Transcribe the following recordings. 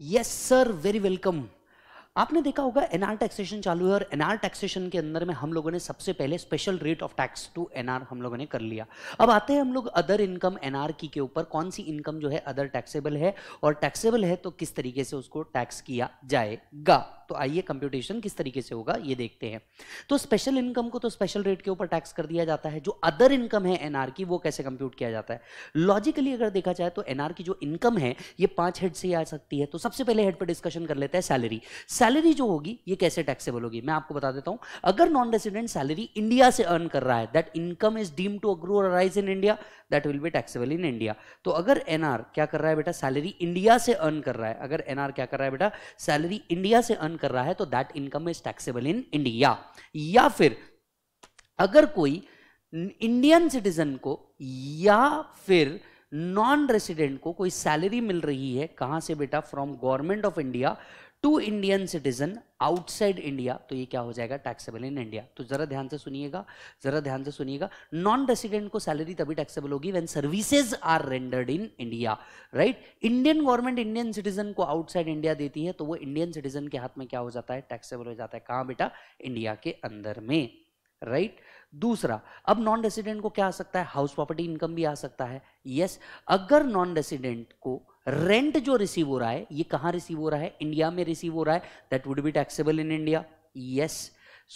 Yes sir very welcome आपने देखा होगा एनआर टैक्सेशन चालू है और एनआर टैक्सेशन के अंदर में हम लोगों ने सबसे पहले special rate of tax to NR हम लोगों ने कर लिया अब आते हैं हम लोग अदर इनकम एनआर की के ऊपर कौन सी इनकम जो है अदर टैक्सेबल है और टैक्सेबल है तो किस तरीके से उसको टैक्स किया जाएगा तो आइए कंप्यूटेशन किस तरीके से होगा ये देखते हैं तो स्पेशल इनकम को तो स्पेशल रेट के ऊपर टैक्स कर दिया जाता है जो अदर इनकम है एनआर की वो कैसे कंप्यूट किया जाता है लॉजिकली अगर देखा जाए तो एनआर की जो इनकम है ये पांच हेड से आ सकती है तो सबसे पहले हेड पर डिस्कशन कर लेते हैं सैलरी सैलरी जो होगी ये कैसे टैक्सेबल होगी मैं आपको बता देता हूं अगर नॉन रेसिडेंट सैलरी इंडिया से अर्न कर रहा है that income is deem to accrue arise in India that will be taxable in India तो अगर एनआर क्या कर रहा है बेटा सैलरी इंडिया से अर्न कर रहा है अगर एनआर क्या कर रहा है बेटा सैलरी इंडिया से अर्न कर रहा है तो that income is taxable in India या फिर अगर कोई इंडियन सिटीजन को या फिर नॉन रेसिडेंट को कोई सैलरी मिल रही है कहां से बेटा from government of India to Indian citizen outside India तो ये क्या हो जाएगा टैक्सेबल इन इंडिया तो जरा ध्यान से सुनिएगा जरा ध्यान से सुनिएगा नॉन रेसिडेंट को सैलरी तभी टैक्सेबल होगी when services are rendered in India right Indian government Indian citizen को आउटसाइड इंडिया देती है तो वो इंडियन सिटीजन के हाथ में क्या हो जाता है टैक्सेबल हो जाता है कहाँ बेटा इंडिया के अंदर में राइट right? दूसरा अब नॉन रेसिडेंट को क्या आ सकता है हाउस प्रॉपर्टी इनकम भी आ सकता है यस yes, अगर नॉन रेसिडेंट को रेंट जो रिसीव हो रहा है ये कहां रिसीव हो रहा है इंडिया में रिसीव हो रहा है that would be taxable in India yes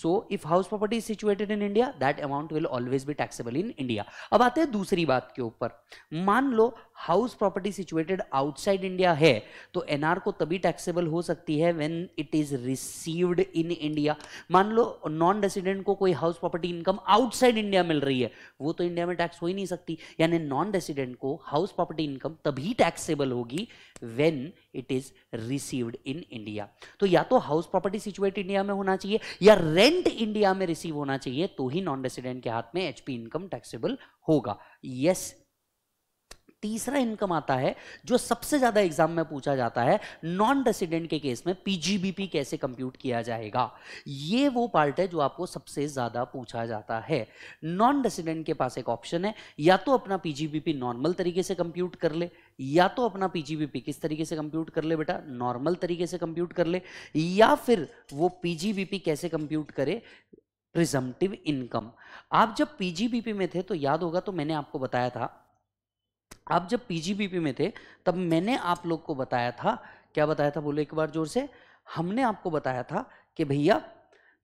so if house property is situated in India that amount will always be taxable in India अब आते हैं दूसरी बात के ऊपर मान लो house property situated outside India है तो एनआर को तभी टैक्सेबल हो सकती है when it is received in India मान लो नॉन रेसिडेंट को कोई house property income outside India मिल रही है वो तो इंडिया में टैक्स हो ही नहीं सकती यानी नॉन रेसिडेंट को हाउस प्रॉपर्टी इनकम तभी टैक्सेबल होगी when it is received in India तो या तो हाउस प्रॉपर्टी सिचुएट इंडिया में होना चाहिए या रेंट इंडिया में रिसीव होना चाहिए तो ही नॉन रेसिडेंट के हाथ में एचपी इनकम टैक्सेबल होगा यस तीसरा इनकम आता है जो सबसे ज्यादा एग्जाम में पूछा जाता है नॉन रेसिडेंट के केस में पीजीबीपी कैसे कंप्यूट किया जाएगा ये वो पार्ट है जो आपको सबसे ज्यादा पूछा जाता है नॉन रेसिडेंट के पास एक ऑप्शन है या तो अपना पीजीबीपी नॉर्मल तरीके से कंप्यूट कर ले या तो अपना पीजीबीपी किस तरीके से कंप्यूट कर ले बेटा नॉर्मल तरीके से कंप्यूट कर ले या फिर वो पीजीबीपी कैसे कंप्यूट करे प्रिजम्पटिव इनकम आप जब पीजीबीपी में थे तो याद होगा तो मैंने आपको बताया था आप जब पीजीबीपी में थे तब मैंने आप लोग को बताया था क्या बताया था बोलो एक बार जोर से हमने आपको बताया था कि भैया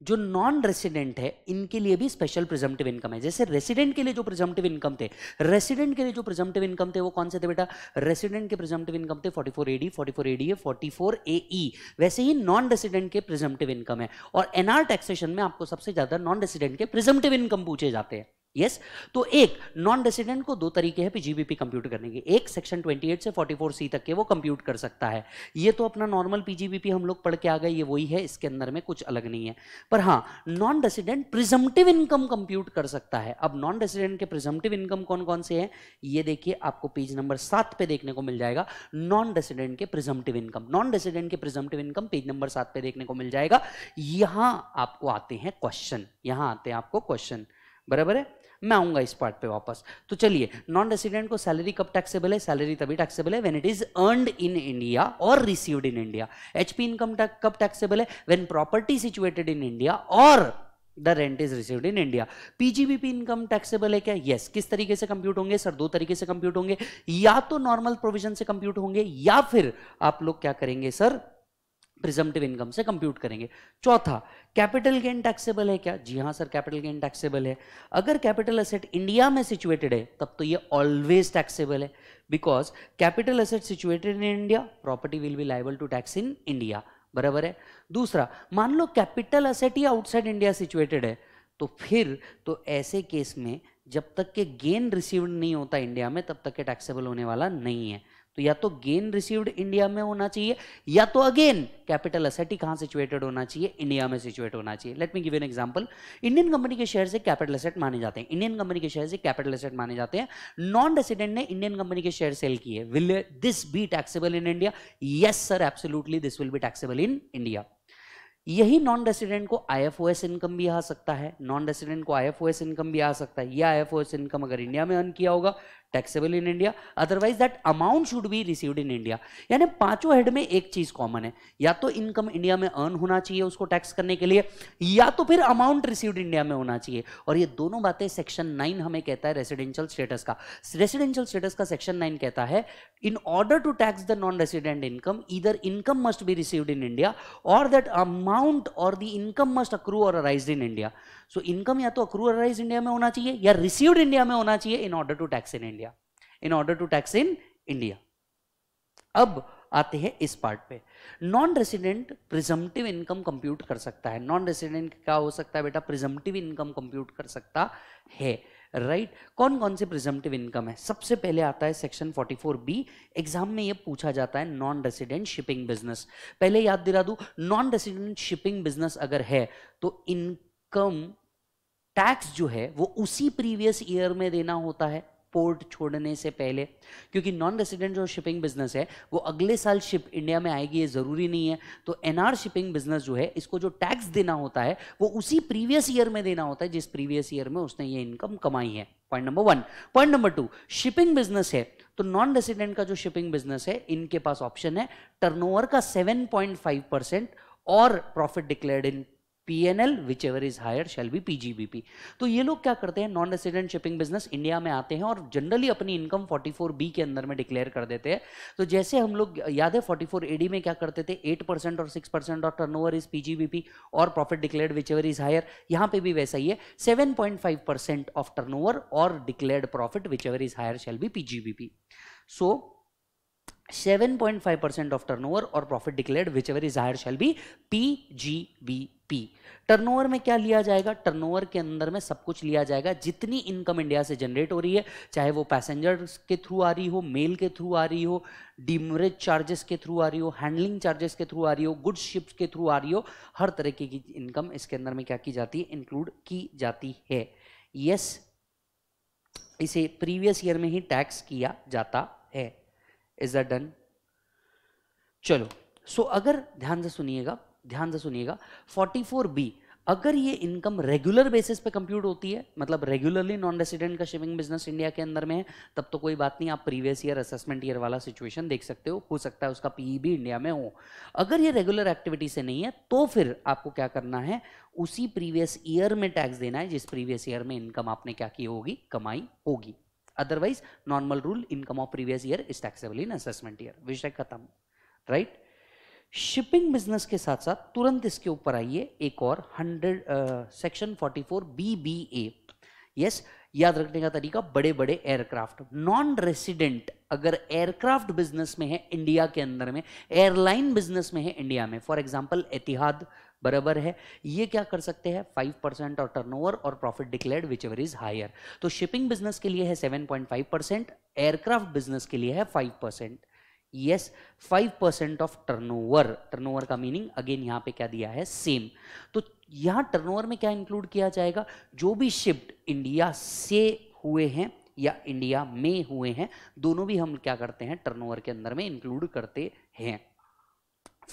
जो नॉन रेसिडेंट है इनके लिए भी स्पेशल प्रिजम्पटिव इनकम है जैसे रेसिडेंट के लिए जो प्रिजम्पटिव इनकम थे रेसिडेंट के लिए जो प्रिजम्पटिव इनकम थे वो कौन से थे बेटा रेसिडेंट के प्रिजम्पटिव इनकम थे 44 एडी 44 फोर 44 ई वैसे ही नॉन रेसिडेंट के प्रिजम्पटिव इनकम है और एनआर टैक्सेशन में आपको सबसे ज्यादा नॉन रेसिडेंट के प्रिजम्पटिव इनकम पूछे जाते हैं यस yes? तो एक नॉन रेसिडेंट को दो तरीके हैं पीजीबीपी कंप्यूट करने के एक सेक्शन 28 से 44 सी तक के वो कंप्यूट कर सकता है ये तो अपना नॉर्मल पीजीबीपी हम लोग पढ़ के आ गए ये वही है इसके अंदर में कुछ अलग नहीं है पर हाँ non resident presumptive income compute कर सकता है अब नॉन रेसिडेंट के प्रिजम्पटिव इनकम कौन कौन से हैं ये देखिए आपको पेज नंबर सात पे देखने को मिल जाएगा नॉन रेसिडेंट के प्रिजम्पटिव इनकम नॉन रेसिडेंट के प्रिजम्पटिव इनकम पेज नंबर सात पे देखने को मिल जाएगा यहां आपको आते हैं क्वेश्चन यहां आते हैं आपको क्वेश्चन बराबर है मैं आऊंगा इस पार्ट पे वापस तो चलिए नॉन रेसिडेंट को सैलरी कब टैक्सेबल है सैलरी तभी टैक्सेबल है when it is earned in India और received in India HP income tax कब टैक्सेबल है when property situated in India और the rent is received in India PGBP income taxable है क्या यस yes. किस तरीके से कंप्यूट होंगे सर दो तरीके से कंप्यूट होंगे या तो नॉर्मल प्रोविजन से कंप्यूट होंगे या फिर आप लोग क्या करेंगे सर प्रिजम्पटिव इनकम से कंप्यूट करेंगे चौथा कैपिटल गेन टैक्सेबल है क्या जी हाँ सर कैपिटल गेन टैक्सेबल है अगर कैपिटल असेट इंडिया में सिचुएटेड है तब तो ये ऑलवेज टैक्सेबल है because capital asset situated in India property will be liable to tax in India बराबर है दूसरा मान लो कैपिटल असेट ही आउटसाइड इंडिया सिचुएटेड है तो फिर तो ऐसे केस में जब तक के गेन रिसीव्ड नहीं होता इंडिया में तब तक के टैक्सेबल होने वाला नहीं है तो या तो गेन रिसीव्ड इंडिया में होना चाहिए या तो अगेन कैपिटल असेट ही कहां सिचुएटेड होना चाहिए इंडिया में सिचुएट होना चाहिए let me give an example Indian company के शेयर से कैपिटल असेट माने जाते हैं इंडियन कंपनी के शेयर से कैपिटल असेट माने जाते हैं नॉन रेसिडेंट ने इंडियन कंपनी के शेयर सेल किए will this be taxable in India yes sir absolutely this will be taxable in India यही नॉन रेसिडेंट को आईएफओएस इनकम भी आ सकता है नॉन रेसिडेंट को आईएफओएस इनकम भी आ सकता है यह आईएफओएस इनकम अगर इंडिया में अर्न किया होगा taxable in India otherwise that amount should be received in India यानी पांचों हेड में एक चीज कॉमन है या तो इनकम इंडिया में अर्न होना चाहिए उसको टैक्स करने के लिए या तो फिर अमाउंट रिसीव्ड इंडिया में होना चाहिए और ये दोनों बातें सेक्शन नाइन हमें कहता है रेसिडेंशियल स्टेटस का रेसिडेंशियल स्टेटस का सेक्शन नाइन कहता है in order to tax the non resident income इधर income must be received in India और दैट अमाउंट और द इनकम मस्ट अक्रू और arise in India so income या तो अक्रूअराइज इंडिया में होना चाहिए या रिसीव्ड इंडिया में होना चाहिए in order to tax in India in order to tax in India अब आते हैं इस पार्ट पे non resident presumptive income compute कर सकता है नॉन रेसिडेंट क्या हो सकता है बेटा प्रिजम्पटिव इनकम कंप्यूट कर सकता है राइट right? कौन कौन से प्रिजम्पटिव इनकम है सबसे पहले आता है सेक्शन 44 बी एग्जाम में ये पूछा जाता है नॉन रेसिडेंट शिपिंग बिजनेस पहले याद दिला दू नॉन रेसिडेंट शिपिंग बिजनेस अगर है तो इनकम टैक्स जो है वो उसी प्रीवियस ईयर में देना होता है पोर्ट छोड़ने से पहले क्योंकि नॉन रेसिडेंट जो शिपिंग बिजनेस है वो अगले साल शिप इंडिया में आएगी ये ज़रूरी नहीं है तो एनआर शिपिंग बिजनेस जो है इसको जो टैक्स देना होता है वो उसी प्रीवियस ईयर में देना होता है जिस प्रीवियस ईयर में उसने ये इनकम कमाई है point number one point number two shipping business है तो नॉन रेसिडेंट का जो शिपिंग बिजनेस है इनके पास ऑप्शन है टर्नओवर का सेवन परसेंट और profit declared in PNL whichever is higher shall be PGBP तो ये लोग क्या करते हैं non resident shipping business India में आते हैं और जनरली अपनी इनकम 44 बी के अंदर में डिक्लेयर कर देते हैं तो जैसे हम लोग याद है 44 एडी में क्या करते थे 8 परसेंट और 6 percent of turnover is PGBP और profit declare whichever is higher यहाँ पे भी वैसा ही है सेवन परसेंट ऑफ टर्न और declare profit whichever is higher shall be PGBP so 7.5 percent of turnover or profit declared whichever P G B P turnover में क्या लिया जाएगा ओवर के अंदर में सब कुछ लिया जाएगा जितनी इनकम इंडिया से जनरेट हो रही है चाहे वो पैसेंजर के थ्रू आ रही हो मेल के थ्रू आ रही हो डिमरेज चार्जेस के थ्रू आ रही हो हैंडलिंग चार्जेस के थ्रू आ रही हो गुड्स शिप्स के थ्रू आ रही हो हर तरीके की इनकम इसके अंदर में क्या की जाती है इंक्लूड की जाती है यस yes, इसे प्रीवियस ईयर में ही टैक्स किया जाता इज दैट डन चलो सो so अगर ध्यान से सुनिएगा ध्यान से सुनिएगा बी अगर ये इनकम रेगुलर बेसिस पे कंप्यूट होती है मतलब रेगुलरली नॉन रेसिडेंट का शिपिंग बिजनेस इंडिया के अंदर में है तब तो कोई बात नहीं आप प्रीवियस ईयर असेसमेंट ईयर वाला सिचुएशन देख सकते हो हो सकता है उसका पीई भी इंडिया में हो अगर ये रेगुलर एक्टिविटी से नहीं है तो फिर आपको क्या करना है उसी प्रीवियस ईयर में टैक्स देना है जिस प्रीवियस ईयर में इनकम आपने क्या की होगी कमाई होगी otherwise normal rule income of previous year is taxable in assessment year विषय खत्म राइट शिपिंग बिजनेस के साथ साथ तुरंत इसके ऊपर आइए एक और hundred section forty four B B A yes याद रखने का तरीका बड़े बड़े एयरक्राफ्ट नॉन रेसिडेंट अगर एयरक्राफ्ट बिजनेस में है इंडिया के अंदर में एयरलाइन बिजनेस में है इंडिया में फॉर एग्जांपल एतिहाद बराबर है ये क्या कर सकते हैं फाइव परसेंट और टर्नओवर और profit declare whichever is higher तो शिपिंग बिजनेस के लिए है seven point five percent aircraft business के लिए है five percent yes five percent of turnover turnover का मीनिंग अगेन यहाँ पे क्या दिया है सेम तो यहाँ टर्नओवर में क्या इंक्लूड किया जाएगा जो भी शिफ्ट इंडिया से हुए हैं या इंडिया में हुए हैं दोनों भी हम क्या करते हैं टर्नओवर के अंदर में इंक्लूड करते हैं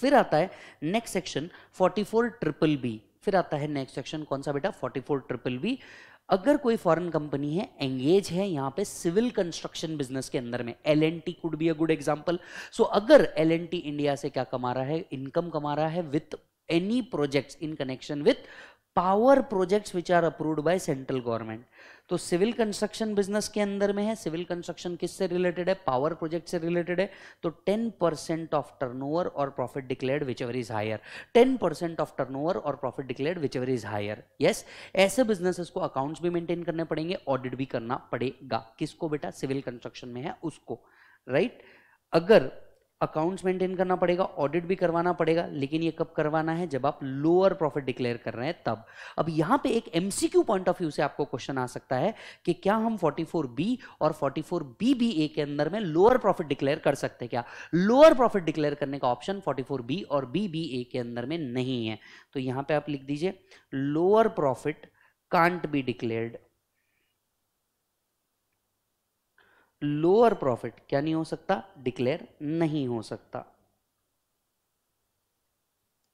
फिर आता है नेक्स्ट सेक्शन 44 ट्रिपल बी फिर आता है नेक्स्ट सेक्शन कौन सा बेटा 44 ट्रिपल बी अगर कोई फॉरेन कंपनी है एंगेज है यहां पे सिविल कंस्ट्रक्शन बिजनेस के अंदर में L N T could be a good example so अगर एल एन टी इंडिया से क्या कमा रहा है इनकम कमा रहा है with any project in connection with power projects which are approved by central government तो सिविल कंस्ट्रक्शन बिजनेस के अंदर में है सिविल कंस्ट्रक्शन किससे रिलेटेड है पावर प्रोजेक्ट से रिलेटेड है तो 10 परसेंट ऑफ टर्नओवर और profit declared whichever is higher 10 percent of turnover और profit declared whichever is higher yes ऐसे बिजनेसेस को अकाउंट्स भी मेंटेन करने पड़ेंगे ऑडिट भी करना पड़ेगा किसको बेटा सिविल कंस्ट्रक्शन में है उसको राइट right? अगर अकाउंट्स मेंटेन करना पड़ेगा ऑडिट भी करवाना पड़ेगा लेकिन ये कब करवाना है जब आप लोअर प्रॉफिट डिक्लेयर कर रहे हैं तब अब यहां पे एक एमसीक्यू पॉइंट ऑफ व्यू से आपको क्वेश्चन आ सकता है कि क्या हम बी और बी बी ए के अंदर में लोअर प्रॉफिट डिक्लेयर कर सकते हैं क्या लोअर प्रॉफिट डिक्लेयर करने का ऑप्शन फोर्टी बी और बी बी ए के अंदर में नहीं है तो यहां पर आप लिख दीजिए lower profit can't be declared lower profit क्या नहीं हो सकता डिक्लेयर नहीं हो सकता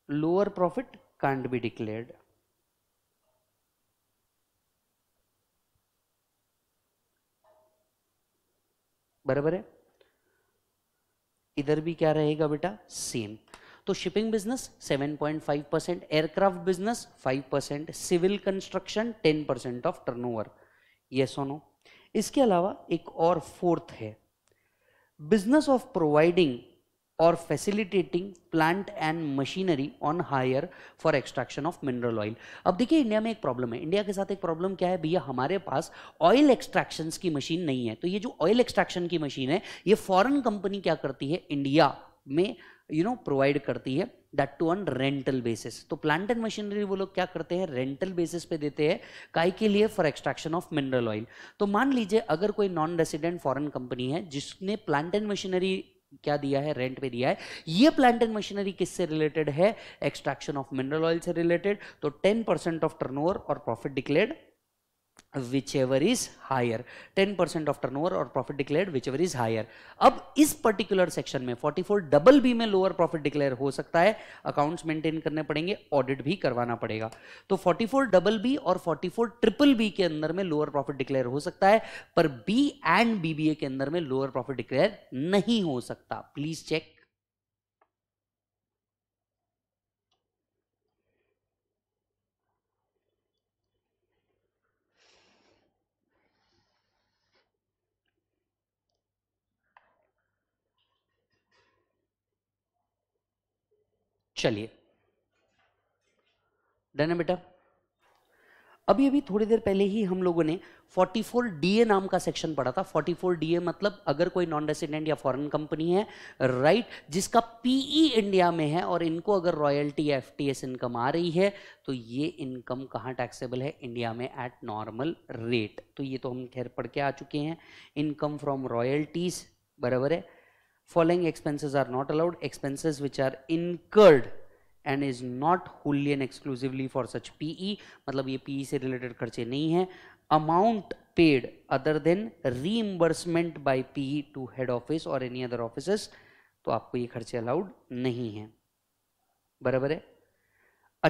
lower profit can't be declared बराबर है इधर भी क्या रहेगा बेटा सेम तो shipping business 7.5 percent aircraft business 5 percent civil construction 10 percent of turnover yes और नो इसके अलावा एक और फोर्थ है business of providing or facilitating plant and machinery on hire for extraction of mineral oil अब देखिए इंडिया में एक प्रॉब्लम है इंडिया के साथ एक प्रॉब्लम क्या है भैया हमारे पास ऑयल एक्सट्रैक्शन की मशीन नहीं है तो ये जो ऑयल एक्सट्रैक्शन की मशीन है ये फॉरेन कंपनी क्या करती है इंडिया में यू नो प्रोवाइड करती है that too on rental basis तो प्लांट एंड मशीनरी वो लोग क्या करते हैं रेंटल बेसिस पे देते हैं काय के लिए for extraction of mineral oil तो मान लीजिए अगर कोई नॉन रेसिडेंट फॉरेन कंपनी है जिसने प्लांट एंड मशीनरी क्या दिया है रेंट पे दिया है ये प्लांट एंड मशीनरी किससे रिलेटेड है एक्सट्रैक्शन ऑफ मिनरल ऑयल से रिलेटेड तो 10% ऑफ टर्नओवर और profit declared whichever is higher 10% of turnover or profit declared whichever is higher अब इस पर्टिकुलर सेक्शन में 44 डबल बी में लोअर प्रॉफिट डिक्लेयर हो सकता है अकाउंट्स मेंटेन करने पड़ेंगे ऑडिट भी करवाना पड़ेगा तो 44 डबल बी और 44 ट्रिपल बी के अंदर में लोअर प्रॉफिट डिक्लेयर हो सकता है पर बी एंड बीबीए के अंदर में लोअर प्रॉफिट डिक्लेयर नहीं हो सकता प्लीज चेक चलिए डन है बेटा अभी अभी थोड़ी देर पहले ही हम लोगों ने 44 डीए नाम का सेक्शन पढ़ा था 44 डीए मतलब अगर कोई नॉन रेसिडेंट या फॉरेन कंपनी है राइट जिसका पीई इंडिया e में है और इनको अगर रॉयल्टी या एफटीएस इनकम आ रही है तो ये इनकम कहाँ टैक्सेबल है इंडिया में एट नॉर्मल रेट तो ये तो हम खैर पढ़ के आ चुके हैं इनकम फ्रॉम रॉयल्टीज बराबर है Following expenses are not allowed. Expenses which are incurred and is not wholly and exclusively for such pe matlab ye pe se related kharche nahi hai amount paid other than reimbursement by pe to head office or any other office तो आपको ये खर्चे allowed नहीं है बराबर है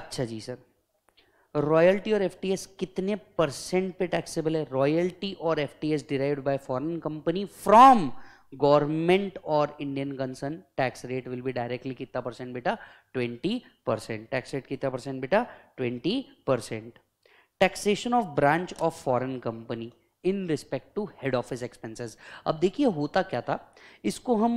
अच्छा जी सर रॉयल्टी और एफटीएस कितने परसेंट पे टैक्सेबल है रॉयल्टी और FTS derived by foreign company from government or Indian concern tax rate will be directly कितना परसेंट बेटा 20 परसेंट टैक्स रेट कितना परसेंट बेटा 20 percent taxation of branch of foreign company in respect to head office expenses अब देखिए होता क्या था इसको हम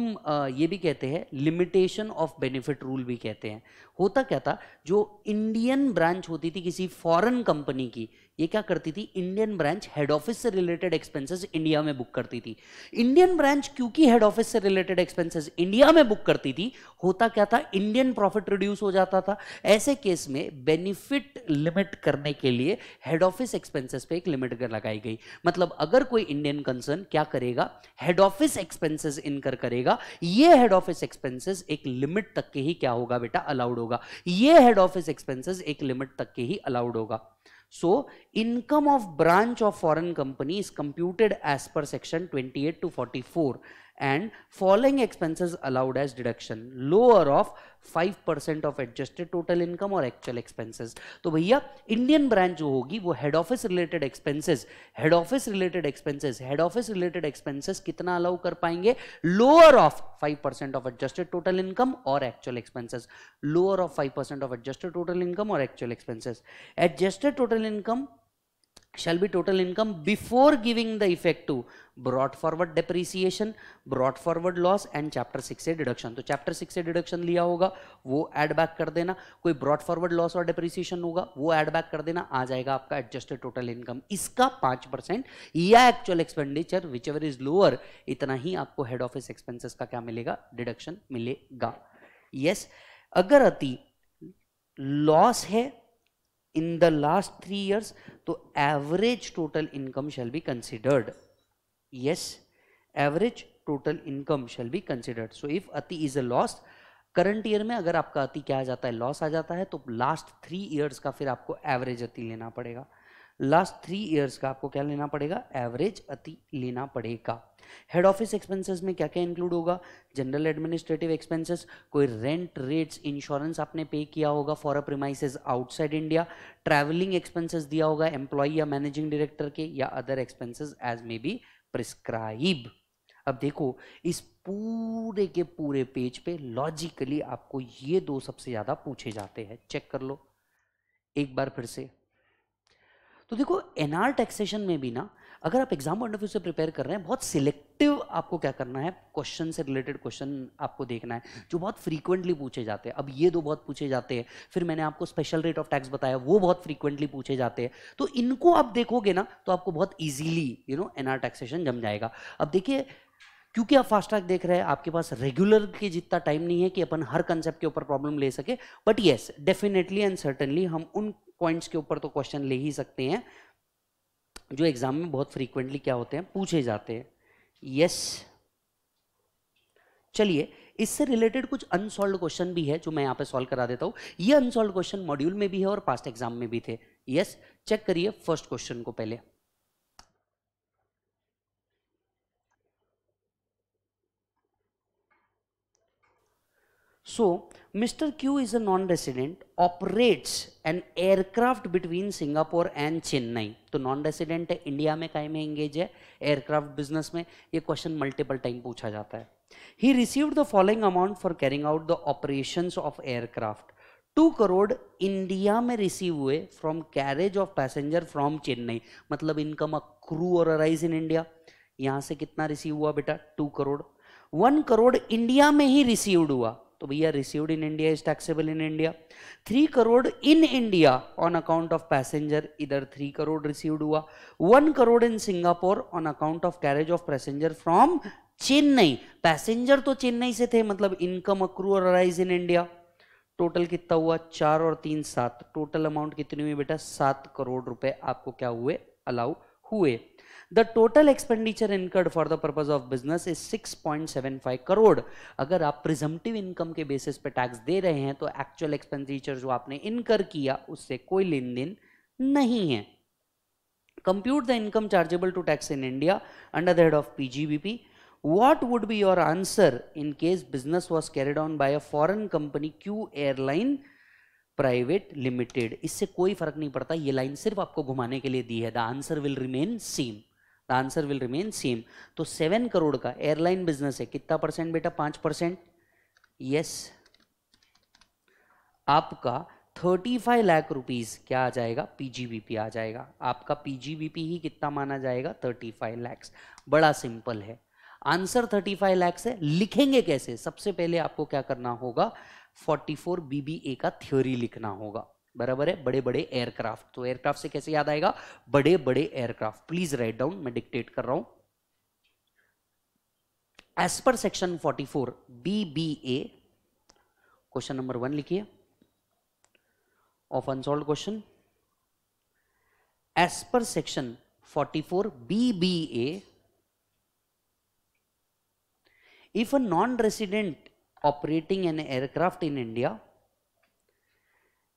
ये भी कहते हैं लिमिटेशन ऑफ बेनिफिट रूल भी कहते हैं होता क्या था जो इंडियन ब्रांच होती थी किसी फॉरेन कंपनी की ये क्या करती थी इंडियन ब्रांच हेड ऑफिस से रिलेटेड एक्सपेंसेस इंडिया में बुक करती थी इंडियन ब्रांच क्योंकि हेड ऑफिस से रिलेटेड एक्सपेंसेस इंडिया में बुक करती थी होता क्या था इंडियन प्रॉफिट रिड्यूस हो जाता था ऐसे केस में बेनिफिट लिमिट करने के लिए हेड ऑफिस एक्सपेंसेस पे एक लिमिट लगाई गई मतलब अगर कोई इंडियन कंसर्न क्या करेगा हेड ऑफिस एक्सपेंसेस इनकर करेगा ये हेड ऑफिस एक्सपेंसेस एक लिमिट तक के ही क्या होगा बेटा अलाउड होगा ये हेड ऑफिस एक्सपेंसेस एक लिमिट तक के ही अलाउड होगा So income of branch of foreign company is computed as per section 28 to 44 and following expenses allowed as deduction lower of 5% of adjusted total income or actual expenses तो भैया Indian branch जो होगी वो head office related expenses head office related expenses head office related expenses कितना allow कर पाएंगे lower of 5% of adjusted total income or actual expenses lower of 5% of adjusted total income or actual expenses adjusted total income shall be total income before giving the effect to brought forward depreciation brought forward loss and chapter 6 से deduction तो chapter 6 से deduction लिया होगा वो add back कर देना कोई brought forward loss और depreciation होगा वो add back कर देना आ जाएगा आपका adjusted total income इसका पाँच परसेंट या actual expenditure whichever is lower इतना ही आपको head office expenses का क्या मिलेगा deduction मिलेगा yes अगर अति लॉस है in the last three years तो average total income shall be considered yes average total income shall be considered so if ATI is a loss current year में अगर आपका अति क्या आ जाता है लॉस आ जाता है तो लास्ट थ्री ईयर्स का फिर आपको एवरेज अति लेना पड़ेगा लास्ट थ्री ईयर्स का आपको क्या लेना पड़ेगा एवरेज अति लेना पड़ेगा हेड ऑफिस एक्सपेंसेस में क्या क्या इंक्लूड होगा जनरल एडमिनिस्ट्रेटिव एक्सपेंसेस कोई रेंट रेट्स इंश्योरेंस आपने पे किया होगा for a premises outside India travelling expenses दिया होगा एम्प्लॉय या मैनेजिंग डायरेक्टर के या other expenses as may be prescribe अब देखो इस पूरे के पूरे पेज पे लॉजिकली आपको ये दो सबसे ज्यादा पूछे जाते हैं चेक कर लो एक बार फिर से तो देखो एन आर टैक्सेशन में भी ना अगर आप एग्जाम पॉइंट ऑफ व्यू से प्रिपेयर कर रहे हैं बहुत सिलेक्टिव आपको क्या करना है क्वेश्चन से रिलेटेड क्वेश्चन आपको देखना है जो बहुत फ्रीक्वेंटली पूछे जाते हैं अब ये दो बहुत पूछे जाते हैं फिर मैंने आपको स्पेशल रेट ऑफ टैक्स बताया वो बहुत फ्रीक्वेंटली पूछे जाते हैं तो इनको आप देखोगे ना तो आपको बहुत easily you know N R taxation जम जाएगा अब देखिए क्योंकि आप फास्ट ट्रैक देख रहे हैं आपके पास रेगुलर के जितना टाइम नहीं है कि अपन हर कंसेप्ट के ऊपर प्रॉब्लम ले सके but yes definitely and certainly हम उन पॉइंट्स के ऊपर तो क्वेश्चन ले ही सकते हैं जो एग्जाम में बहुत फ्रीक्वेंटली क्या होते हैं पूछे जाते हैं यस yes. चलिए इससे रिलेटेड कुछ अनसॉल्व क्वेश्चन भी है जो मैं यहाँ पे सॉल्व करा देता हूं ये अनसॉल्व क्वेश्चन मॉड्यूल में भी है और पास्ट एग्जाम में भी थे यस चेक करिए फर्स्ट क्वेश्चन को पहले So, Mr. Q is a non-resident, operates an aircraft between Singapore and Chennai. to so, non-resident hai india mein kai mein engage hai aircraft business mein ye question multiple time pucha jata hai He received the following amount for carrying out the operations of aircraft. Two crore India में receive हुए from carriage of passenger from Chennai मतलब income accrue और arise in India यहां से कितना receive हुआ बेटा 2 crore 1 crore India में ही रिसीव्ड हुआ तो भैया received in India is taxable in India three crore in India on account of passenger इधर थ्री करोड़ रिसीव्ड हुआ one crore in Singapore on account of carriage of passenger from Chennai passenger तो चेन्नई से थे मतलब income accrue or rise in India total कितना हुआ चार और तीन सात टोटल अमाउंट कितनी हुई बेटा सात करोड़ रुपए आपको क्या हुए अलाउ हुए the total expenditure incurred for the purpose of business is 6.75 crore agar aap presumptive income ke basis pe tax de rahe hain to actual expenditure jo aapne incur kiya usse koi len देन nahi hai compute the income chargeable to tax in India under the head of PGBP. What would be your answer in case business was carried on by a foreign company Q airline private limited इससे कोई फर्क नहीं पड़ता ये line सिर्फ आपको घुमाने के लिए दी है the answer will remain same the answer will remain same तो सेवन करोड़ का एयरलाइन बिजनेस है कितना परसेंट बेटा पांच परसेंट यस आपका थर्टी फाइव लाख रुपीज़ क्या आ जाएगा पीजीबीपी आ जाएगा आपका पीजीबीपी ही कितना माना जाएगा थर्टी फाइव लैक्स बड़ा सिंपल है आंसर थर्टी फाइव लैक्स है लिखेंगे कैसे सबसे पहले आपको क्या करना होगा फोर्टी फोर बीबीए का थ्योरी लिखना होगा बराबर है बड़े बड़े एयरक्राफ्ट तो एयरक्राफ्ट से कैसे याद आएगा बड़े बड़े एयरक्राफ्ट प्लीज राइट डाउन मैं डिक्टेट कर रहा हूं as per section 44 A question number one लिखिए of unsolved question as per section 44 A if a non resident operating an aircraft in India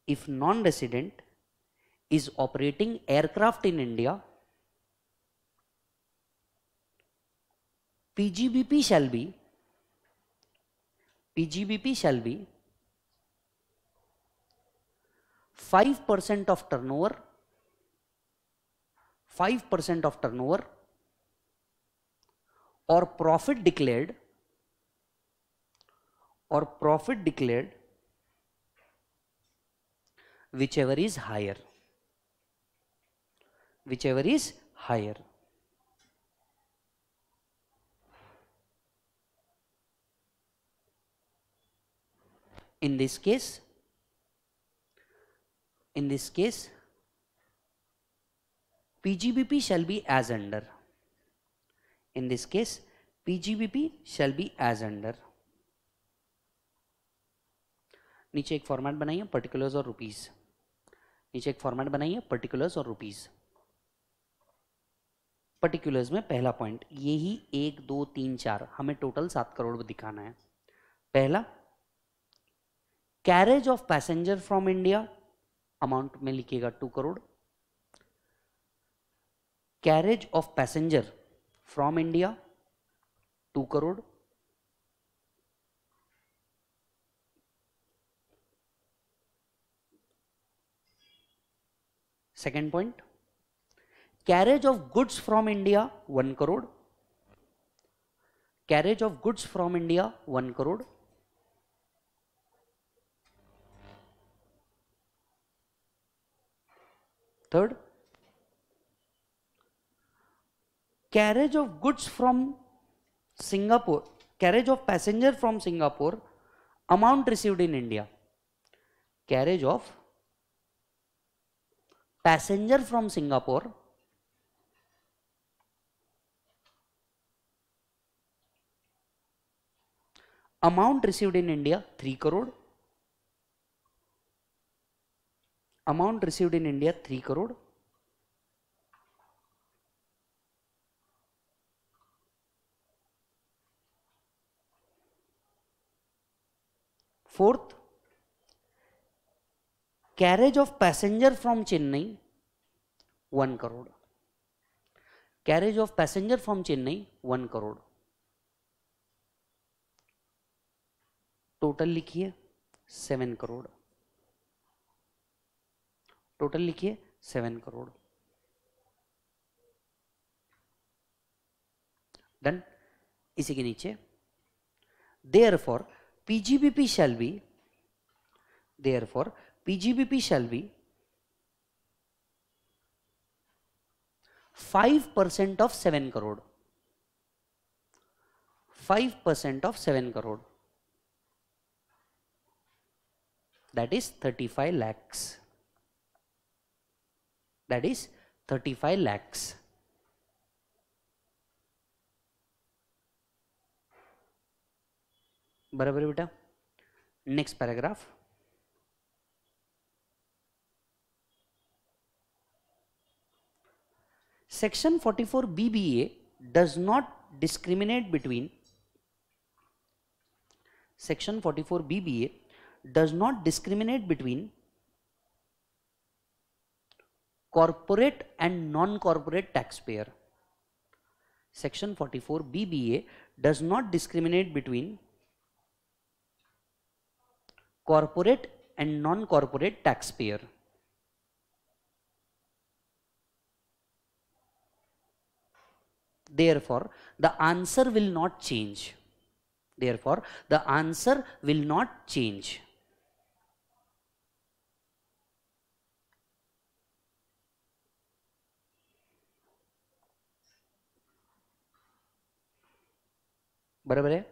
if non-resident is operating aircraft in India, PGBP shall be PGBP shall be 5% of turnover 5% of turnover or profit declared or profit declared whichever is higher whichever is higher in this case in this case PGBP shall be as under in this case PGBP shall be as under नीचे एक format बनाइए particulars और rupees नीचे एक format बनाइए particulars और rupees particulars में पहला पॉइंट यही एक दो तीन चार हमें टोटल सात करोड़ दिखाना है पहला carriage of passenger from India amount में लिखिएगा two crore carriage of passenger from India two crore second point carriage of goods from India one crore carriage of goods from India one crore third carriage of goods from Singapore carriage of passenger from Singapore amount received in India carriage of passenger from Singapore amount received in India 3 crore amount received in India 3 crore fourth carriage of passenger from Chennai one crore carriage of passenger from Chennai one crore total लिखिए seven crore total लिखिए seven crore done इसी के नीचे therefore PGBP shall be therefore PGBP shall be 5% of 7 crore. 5% of 7 crore. That is 35 lakhs. That is 35 lakhs. बराबर बेटा next paragraph Section 44 BBA does not discriminate between Section 44 BBA does not discriminate between corporate and non-corporate taxpayer. Section 44 BBA does not discriminate between corporate and non-corporate taxpayer. therefore the answer will not change therefore the answer will not change बराबर है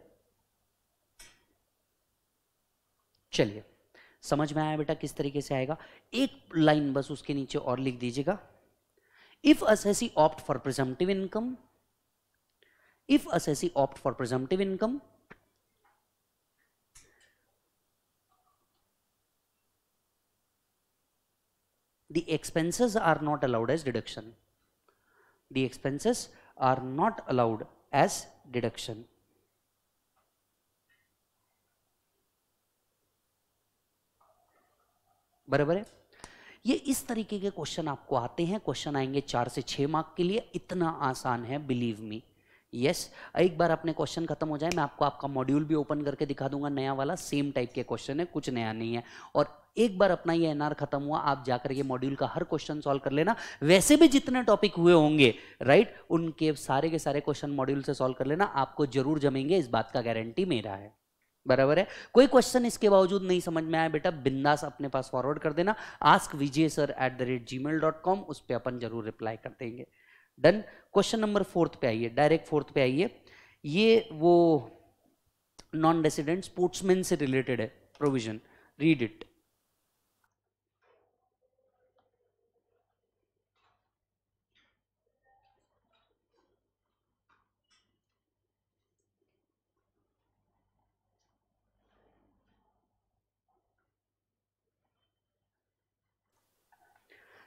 चलिए समझ में आया बेटा किस तरीके से आएगा एक लाइन बस उसके नीचे और लिख दीजिएगा if as assessee opt for presumptive income if assessee opt for presumptive income the expenses are not allowed as deduction the expenses are not allowed as deduction बराबर है ये इस तरीके के क्वेश्चन आपको आते हैं क्वेश्चन आएंगे चार से छह मार्क के लिए इतना आसान है बिलीव मी यस yes, एक बार अपने क्वेश्चन खत्म हो जाए मैं आपको आपका मॉड्यूल भी ओपन करके दिखा दूंगा नया वाला सेम टाइप के क्वेश्चन है कुछ नया नहीं है और एक बार अपना ये एनआर खत्म हुआ आप जाकर ये मॉड्यूल का हर क्वेश्चन सॉल्व कर लेना वैसे भी जितने टॉपिक हुए होंगे राइट उनके सारे के सारे क्वेश्चन मॉड्यूल से सॉल्व कर लेना आपको जरूर जमेंगे इस बात का गारंटी मेरा है बराबर है कोई क्वेश्चन इसके बावजूद नहीं समझ में आया बेटा बिंदास अपने पास फॉरवर्ड कर देना ask Vijay sir at the rate Gmail dot com उस पर अपन जरूर रिप्लाई कर देंगे डन क्वेश्चन नंबर फोर्थ पे आइए डायरेक्ट फोर्थ पे आइए ये वो नॉन रेसिडेंट स्पोर्ट्समैन से रिलेटेड है provision read it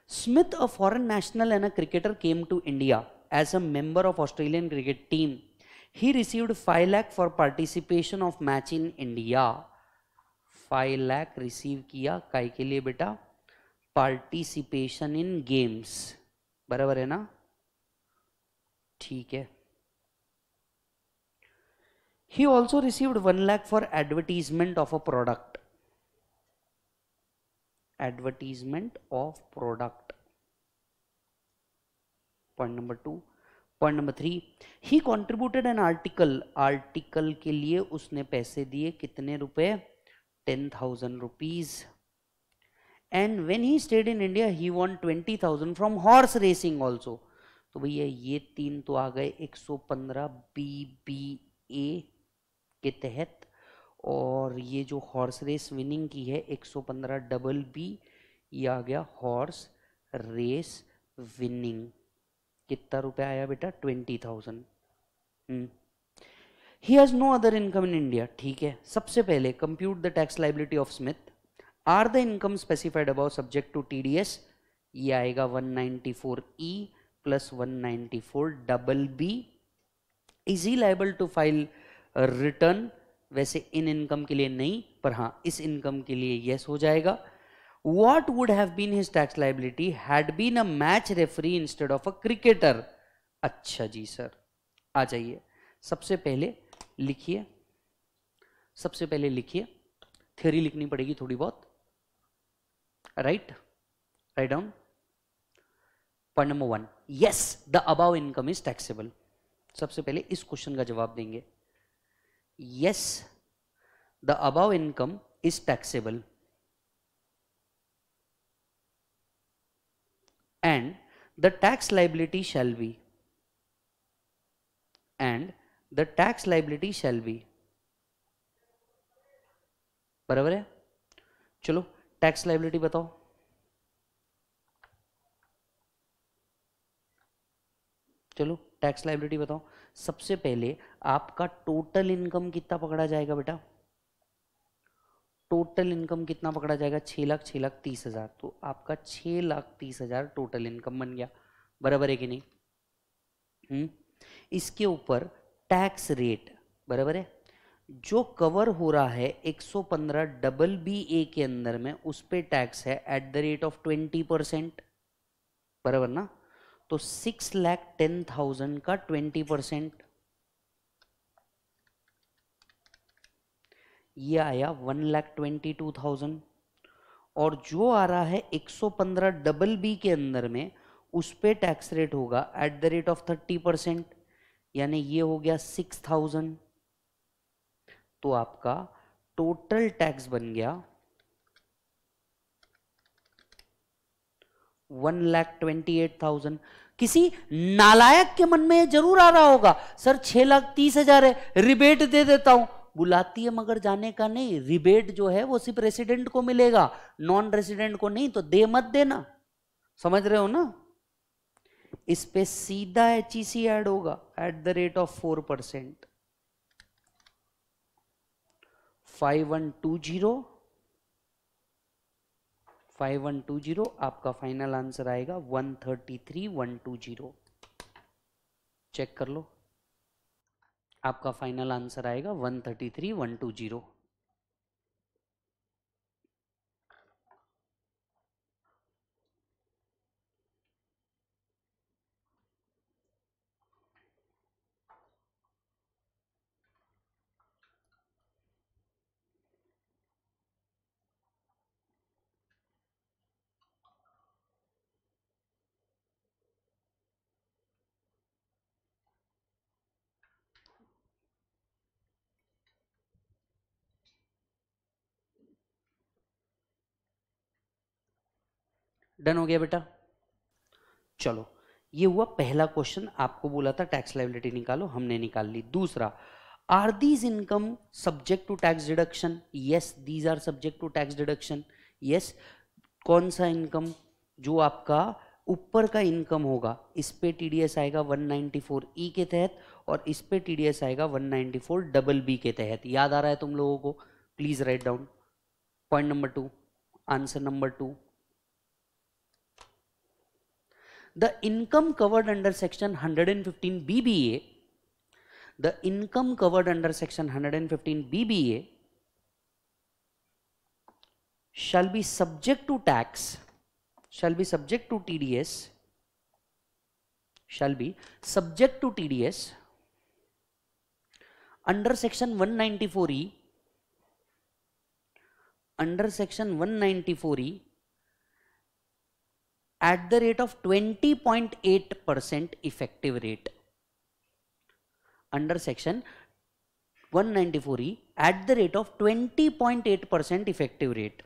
Smith, a foreign national and a cricketer, came to India as a member of Australian cricket team. He received 5 lakh for participation of match in India. 5 lakh receive किया काय के लिए बेटा participation in games बराबर है ना ठीक है he also received 1 lakh for advertisement of a product advertisement of product point number two point number three he contributed an article article के लिए उसने पैसे दिए कितने रुपए ten thousand rupees and when he stayed in India he won twenty thousand from horse racing also तो भैया ये तीन तो आ गए एक सौ पंद्रह बी बी ए के तहत और ये जो हॉर्स रेस विनिंग की है 115 डबल बी ये आ गया हॉर्स रेस विनिंग कितना रुपया आया बेटा twenty thousand he has no other income in India ठीक है सबसे पहले compute the tax liability of Smith are the income specified about subject to T ये आएगा 194 E plus four double B is he liable to file return वैसे in income के लिए नहीं पर हाँ इस इनकम के लिए यस हो जाएगा what would have been his tax liability had been a match referee instead of a cricketer अच्छा जी सर आ जाइए सबसे पहले लिखिए सबसे पहले लिखिए थ्योरी लिखनी पड़ेगी थोड़ी बहुत right write down point number one yes the above income is taxable सबसे पहले इस क्वेश्चन का जवाब देंगे yes the above income is taxable and the tax liability shall be and the tax liability shall be बराबर है चलो tax liability बताओ चलो टैक्स लाइबिलिटी बताओ सबसे पहले आपका टोटल इनकम कितना पकड़ा जाएगा बेटा टोटल इनकम कितना पकड़ा जाएगा छह लाख छह लाख तीस हज़ार तो आपका छह लाख तीस हज़ार टोटल इनकम बन गया बराबर है कि नहीं हुँ? हम्म। इसके ऊपर टैक्स रेट बराबर है जो कवर हो रहा है 115 डबल बी ए के अंदर में उस पर टैक्स है at the rate of 20 percent बराबर ना तो सिक्स लैख टेन थाउजेंड का ट्वेंटी परसेंट यह आया one lakh twenty two thousand और जो आ रहा है एक सौ पंद्रह डबल बी के अंदर में उस पर टैक्स रेट होगा at the rate of thirty percent यानी ये हो गया सिक्स थाउजेंड तो आपका टोटल टैक्स बन गया one lakh twenty eight thousand किसी नालायक के मन में जरूर आ रहा होगा सर छह लाख तीस हजार है रिबेट दे देता हूं बुलाती है मगर जाने का नहीं रिबेट जो है वो सिर्फ रेसिडेंट को मिलेगा नॉन रेसिडेंट को नहीं तो दे मत देना समझ रहे हो ना इस पे सीधा एच ई ऐड होगा at the rate of four percent five one two zero five one two zero आपका फाइनल आंसर आएगा one thirty three one two zero check कर लो आपका फाइनल आंसर आएगा one thirty three one two zero done हो गया बेटा चलो ये हुआ पहला क्वेश्चन आपको बोला था टैक्स लाइबिलिटी निकालो हमने निकाल ली दूसरा are these income subject to tax deduction yes these are subject to tax deduction yes कौन सा इनकम जो आपका ऊपर का इनकम होगा इस पे टीडीएस आएगा 194 ई e के तहत और इस पे टीडीएस आएगा 194 डबल बी के तहत याद आ रहा है तुम लोगों को please write down point number two answer number two the income covered under section 115 BBA, the income covered under section 115 BBA shall be subject to tax, shall be subject to TDS, shall be subject to TDS under section 194E, under section 194E at the rate of 20.8% effective rate. Under section 194E at the rate of 20.8% effective rate.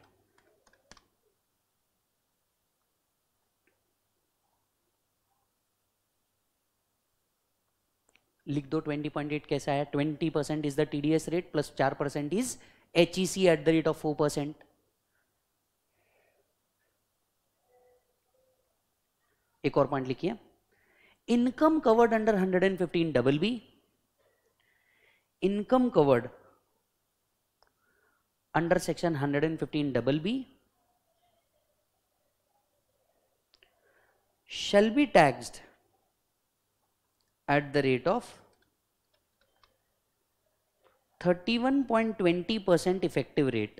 लिख दो 20.8 कैसा है 20% is the TDS rate plus 4% is HEC at the rate of 4% एक और point लिखिए income covered under 115 double B income covered under section 115 double B shall be tax at the rate of 31.20 percent effective rate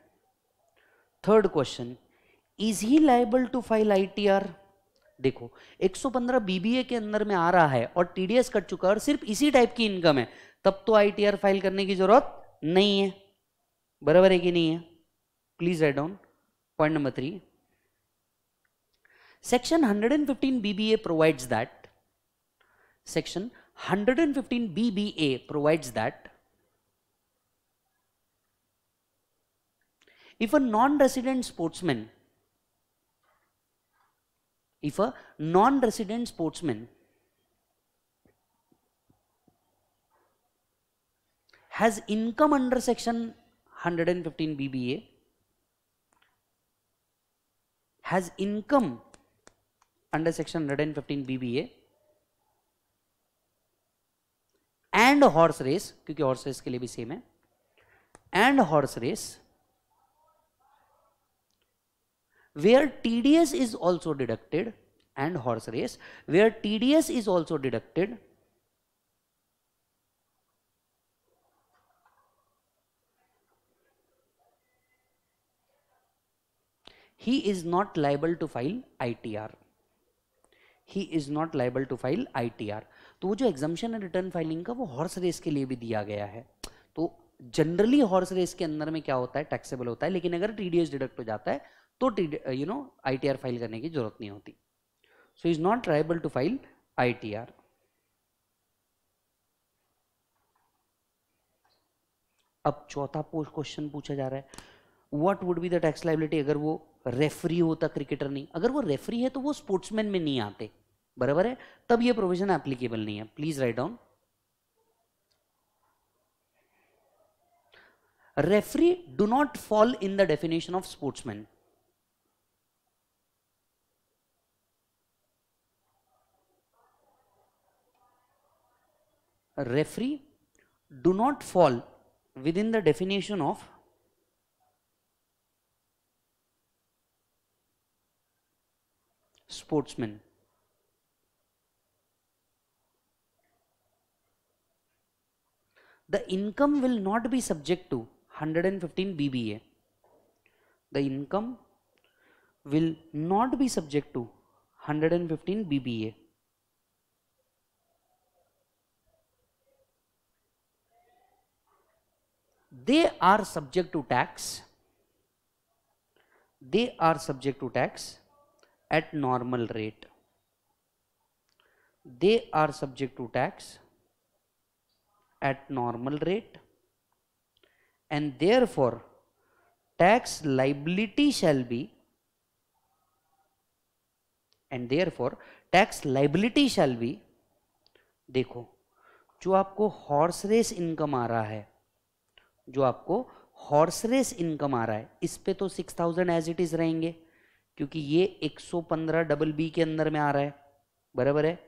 third question is he liable to file ITR देखो 115 BBA के अंदर में आ रहा है और TDS cut चुका है और सिर्फ इसी टाइप की इनकम है तब तो आईटीआर फाइल करने की जरूरत नहीं है बराबर है कि नहीं है please write down point number three section 115 BBA provides that section 115 BBA provides that if a non-resident sportsman if a non-resident sportsman has income under section 115 BBA has income under section 115 BBA and horse race क्योंकि horse race के लिए भी same है and horse race where TDS is also deducted and horse race where TDS is also deducted he is not liable to file ITR he is not liable to file ITR तो वो जो एग्जामेशन है return filing का वो horse race के लिए भी दिया गया है तो जनरली हॉर्स रेस के अंदर में क्या होता है टैक्सेबल होता है लेकिन अगर टीडीएस डिडक्ट हो जाता है तो यू नो आई फाइल करने की जरूरत नहीं होती so is not liable to file I अब चौथा क्वेश्चन पूछा जा रहा है what would be the tax liability अगर वो रेफरी होता क्रिकेटर नहीं अगर वो रेफरी है तो वो स्पोर्ट्समैन में नहीं आते बराबर है तब ये प्रोविजन एप्लीकेबल नहीं है please write down referee do not fall in the definition of sportsman referee do not fall within the definition of sportsman. The income will not be subject to 115 BBA. The income will not be subject to 115 BBA. they are subject to tax they are subject to tax at normal rate they are subject to tax at normal rate and therefore tax liability shall be and therefore tax liability shall be देखो जो आपको horse race income आ रहा है जो आपको horse race income आ रहा है इस पे तो six thousand as it is रहेंगे क्योंकि ये एक सौ पंद्रह डबल बी के अंदर में आ रहा है बराबर है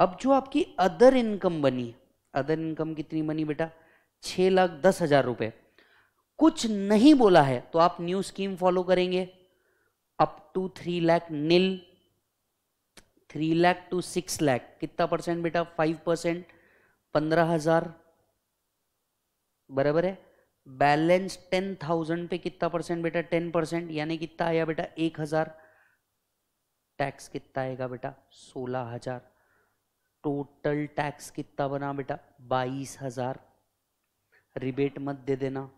अब जो आपकी अदर इनकम बनी अदर इनकम कितनी बनी बेटा छः लाख दस हजार रुपए कुछ नहीं बोला है तो आप न्यू स्कीम फॉलो करेंगे up to three lakh nil three lakh to six lakh कितना परसेंट बेटा फाइव परसेंट पंद्रह हजार बराबर है बैलेंस टेन थाउजेंड पे कितना परसेंट बेटा टेन परसेंट यानी कितना आया बेटा एक हजार टैक्स कितना आएगा बेटा सोलह हजार टोटल टैक्स कितना बना बेटा बाईस हजार रिबेट मत दे देना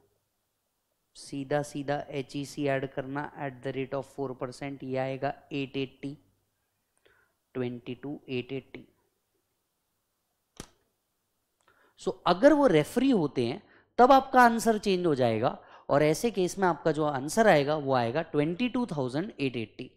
सीधा सीधा एच ई सी एड करना at the rate of four percent यह आएगा eight eighty twenty two eight eighty so अगर वो रेफरी होते हैं तब आपका आंसर चेंज हो जाएगा और ऐसे केस में आपका जो आंसर आएगा वो आएगा twenty two thousand eight eighty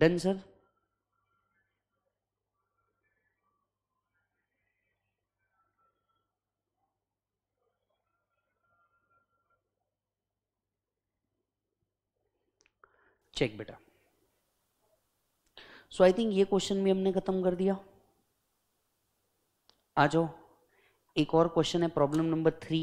done sir check बेटा सो आई थिंक ये क्वेश्चन भी हमने खत्म कर दिया आ जाओ एक और क्वेश्चन है प्रॉब्लम नंबर थ्री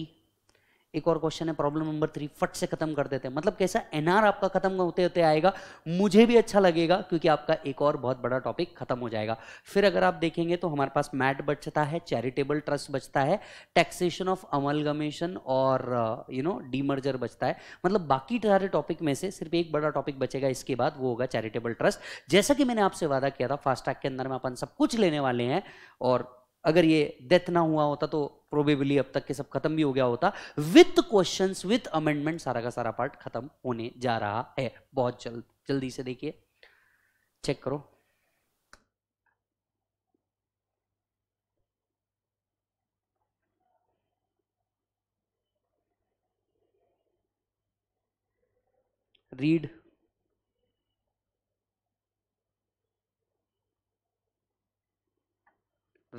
एक और क्वेश्चन है प्रॉब्लम नंबर थ्री फट से खत्म कर देते हैं मतलब कैसा एनआर आपका खत्म होते होते आएगा मुझे भी अच्छा लगेगा क्योंकि आपका एक और बहुत बड़ा टॉपिक खत्म हो जाएगा फिर अगर आप देखेंगे तो हमारे पास मैट बचता है चैरिटेबल ट्रस्ट बचता है टैक्सेशन ऑफ अमलगमेशन और यू नो डीमर्जर बचता है मतलब बाकी सारे टॉपिक में से सिर्फ एक बड़ा टॉपिक बचेगा इसके बाद वो होगा चैरिटेबल ट्रस्ट जैसा कि मैंने आपसे वादा किया था फास्टैग के अंदर में अपन सब कुछ लेने वाले हैं और अगर ये डेथ ना हुआ होता तो प्रोबेबली अब तक के सब खत्म भी हो गया होता विथ क्वेश्चन विथ अमेंडमेंट सारा का सारा पार्ट खत्म होने जा रहा है बहुत जल्द जल्दी से देखिए चेक करो रीड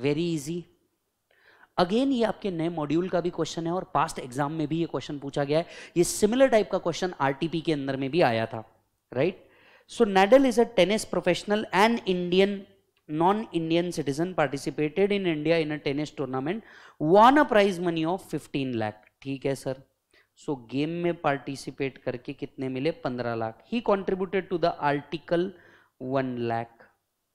वेरी इजी अगेन ये आपके नए मॉड्यूल का भी क्वेश्चन है और पास्ट एग्जाम में भी ये क्वेश्चन पूछा गया है ये सिमिलर टाइप का क्वेश्चन आरटीपी के अंदर में भी आया था right so Nadal is a tennis professional and Indian non Indian citizen participated in India in a tennis tournament won a prize money of fifteen lakh ठीक है सर सो गेम में पार्टिसिपेट करके कितने मिले पंद्रह lakh he contributed to the article one lakh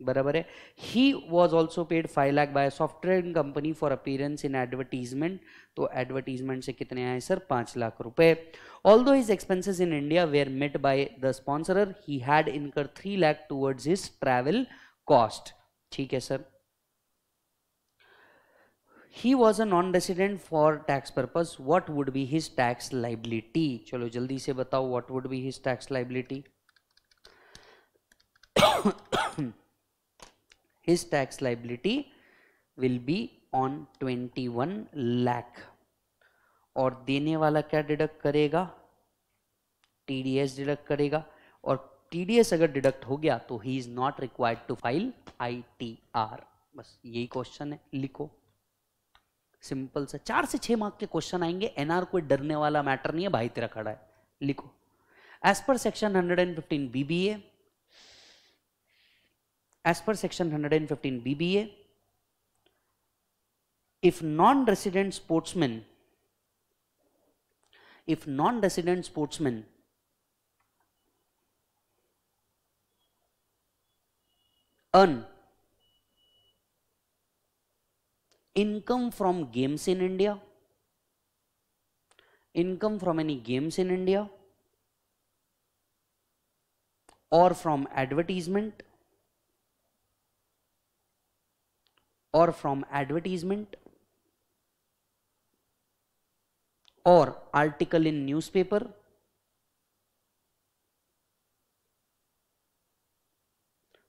बराबर है he was also paid five lakh by software company for appearance in advertisement तो एडवर्टीजमेंट से कितने आए सर पांच लाख रुपए although his expenses in India were met by the sponsor he had incurred three lakh towards his travel cost ठीक है sir he was a non resident for tax purpose what would be his tax liability चलो जल्दी से बताओ what would be his tax liability his tax liability will be on 21 lakh और देने वाला क्या डिडक्ट करेगा टीडीएस डिडक्ट करेगा और टीडीएस अगर डिडक्ट हो गया तो he is not required to file ITR बस यही क्वेश्चन है लिखो सिंपल सा चार से छह मार्क के क्वेश्चन आएंगे एनआर कोई डरने वाला मैटर नहीं है भाई तेरा खड़ा है लिखो as per section 115 BBA as per section 115 BBA, if non-resident sportsmen, if non-resident sportsmen earn income from games in India, income from any games in India or from advertisement or from advertisement or article in newspaper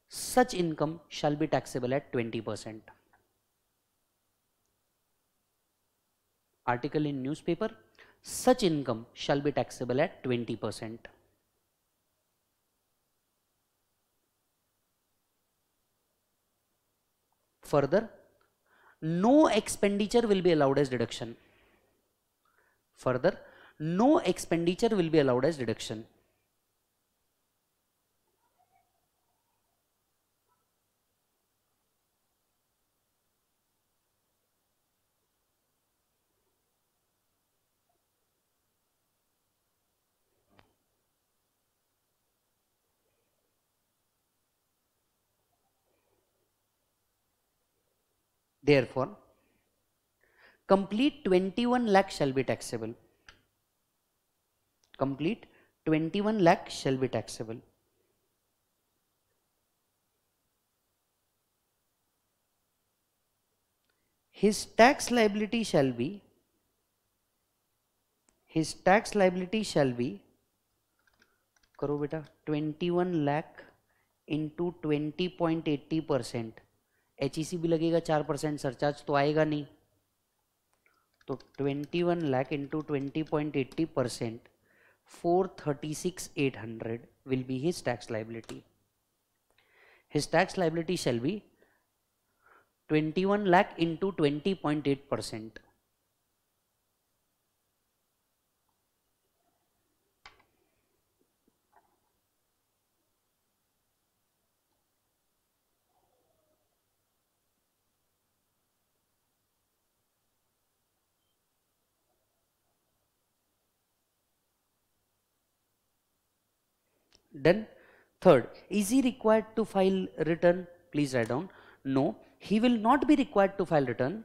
such income shall be taxable at 20%. Article in newspaper, such income shall be taxable at 20%. Further, no expenditure will be allowed as deduction. Further, no expenditure will be allowed as deduction. Therefore, complete 21 lakh shall be taxable. Complete 21 lakh shall be taxable. His tax liability shall be his tax liability shall be Karo बेटा 21 lakh into 20.80 percent H e भी लगेगा चार percent surcharge तो आएगा नहीं तो twenty one lakh into twenty point eighty percent four thirty six eight hundred will be his tax liability his tax liability shall be twenty one lakh into twenty point eight percent Then third, is he required to file return? Please write down. No, he will not be required to file return.